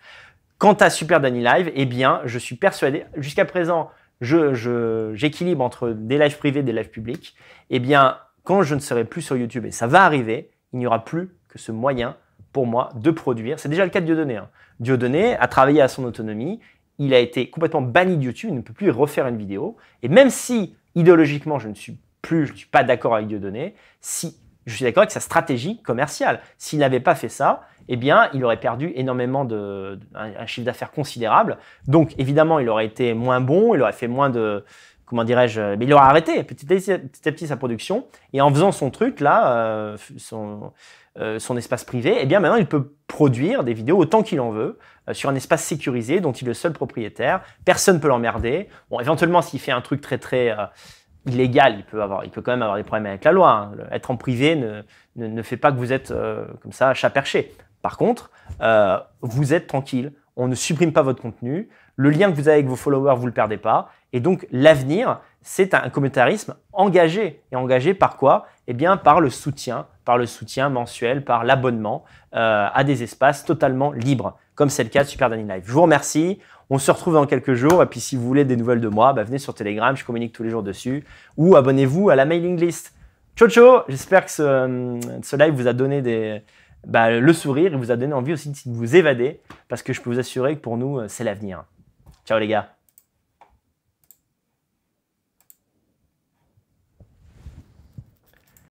Quant à Super Danny Live, eh bien, je suis persuadé, jusqu'à présent, j'équilibre entre des lives privés et des lives publics, eh bien, quand je ne serai plus sur YouTube, et ça va arriver, il n'y aura plus que ce moyen pour moi de produire. C'est déjà le cas de Dieudonné. Hein. Dieudonné a travaillé à son autonomie, il a été complètement banni de YouTube, il ne peut plus refaire une vidéo. Et même si idéologiquement je ne suis plus, je ne suis pas d'accord avec Dieudonné, si je suis d'accord avec sa stratégie commerciale, s'il n'avait pas fait ça, eh bien, il aurait perdu énormément de, un, chiffre d'affaires considérable. Donc, évidemment, il aurait été moins bon, il aurait fait moins de, comment dirais-je, euh, mais il aurait arrêté petit à, petit sa production. Et en faisant son truc là, euh, euh, son, espace privé, eh bien, maintenant, il peut produire des vidéos autant qu'il en veut sur un espace sécurisé dont il est le seul propriétaire. Personne peut l'emmerder. Bon, éventuellement, s'il fait un truc très très illégal, il peut avoir, il peut quand même avoir des problèmes avec la loi. Hein. Être en privé ne, fait pas que vous êtes comme ça chat perché. Par contre, euh, vous êtes tranquille, on ne supprime pas votre contenu, le lien que vous avez avec vos followers, vous ne le perdez pas. Et donc, l'avenir, c'est un communautarisme engagé. Et engagé par quoi Eh bien, par le soutien, par le soutien mensuel, par l'abonnement euh, à des espaces totalement libres, comme c'est le cas de Super Danny Live. Je vous remercie. On se retrouve dans quelques jours. Et puis, si vous voulez des nouvelles de moi, bah, venez sur Telegram, je communique tous les jours dessus. Ou abonnez-vous à la mailing list. Ciao, ciao J'espère que euh, ce live vous a donné des bah, le sourire, vous a donné envie aussi de vous évader, parce que je peux vous assurer que pour nous, euh, c'est l'avenir. Ciao les gars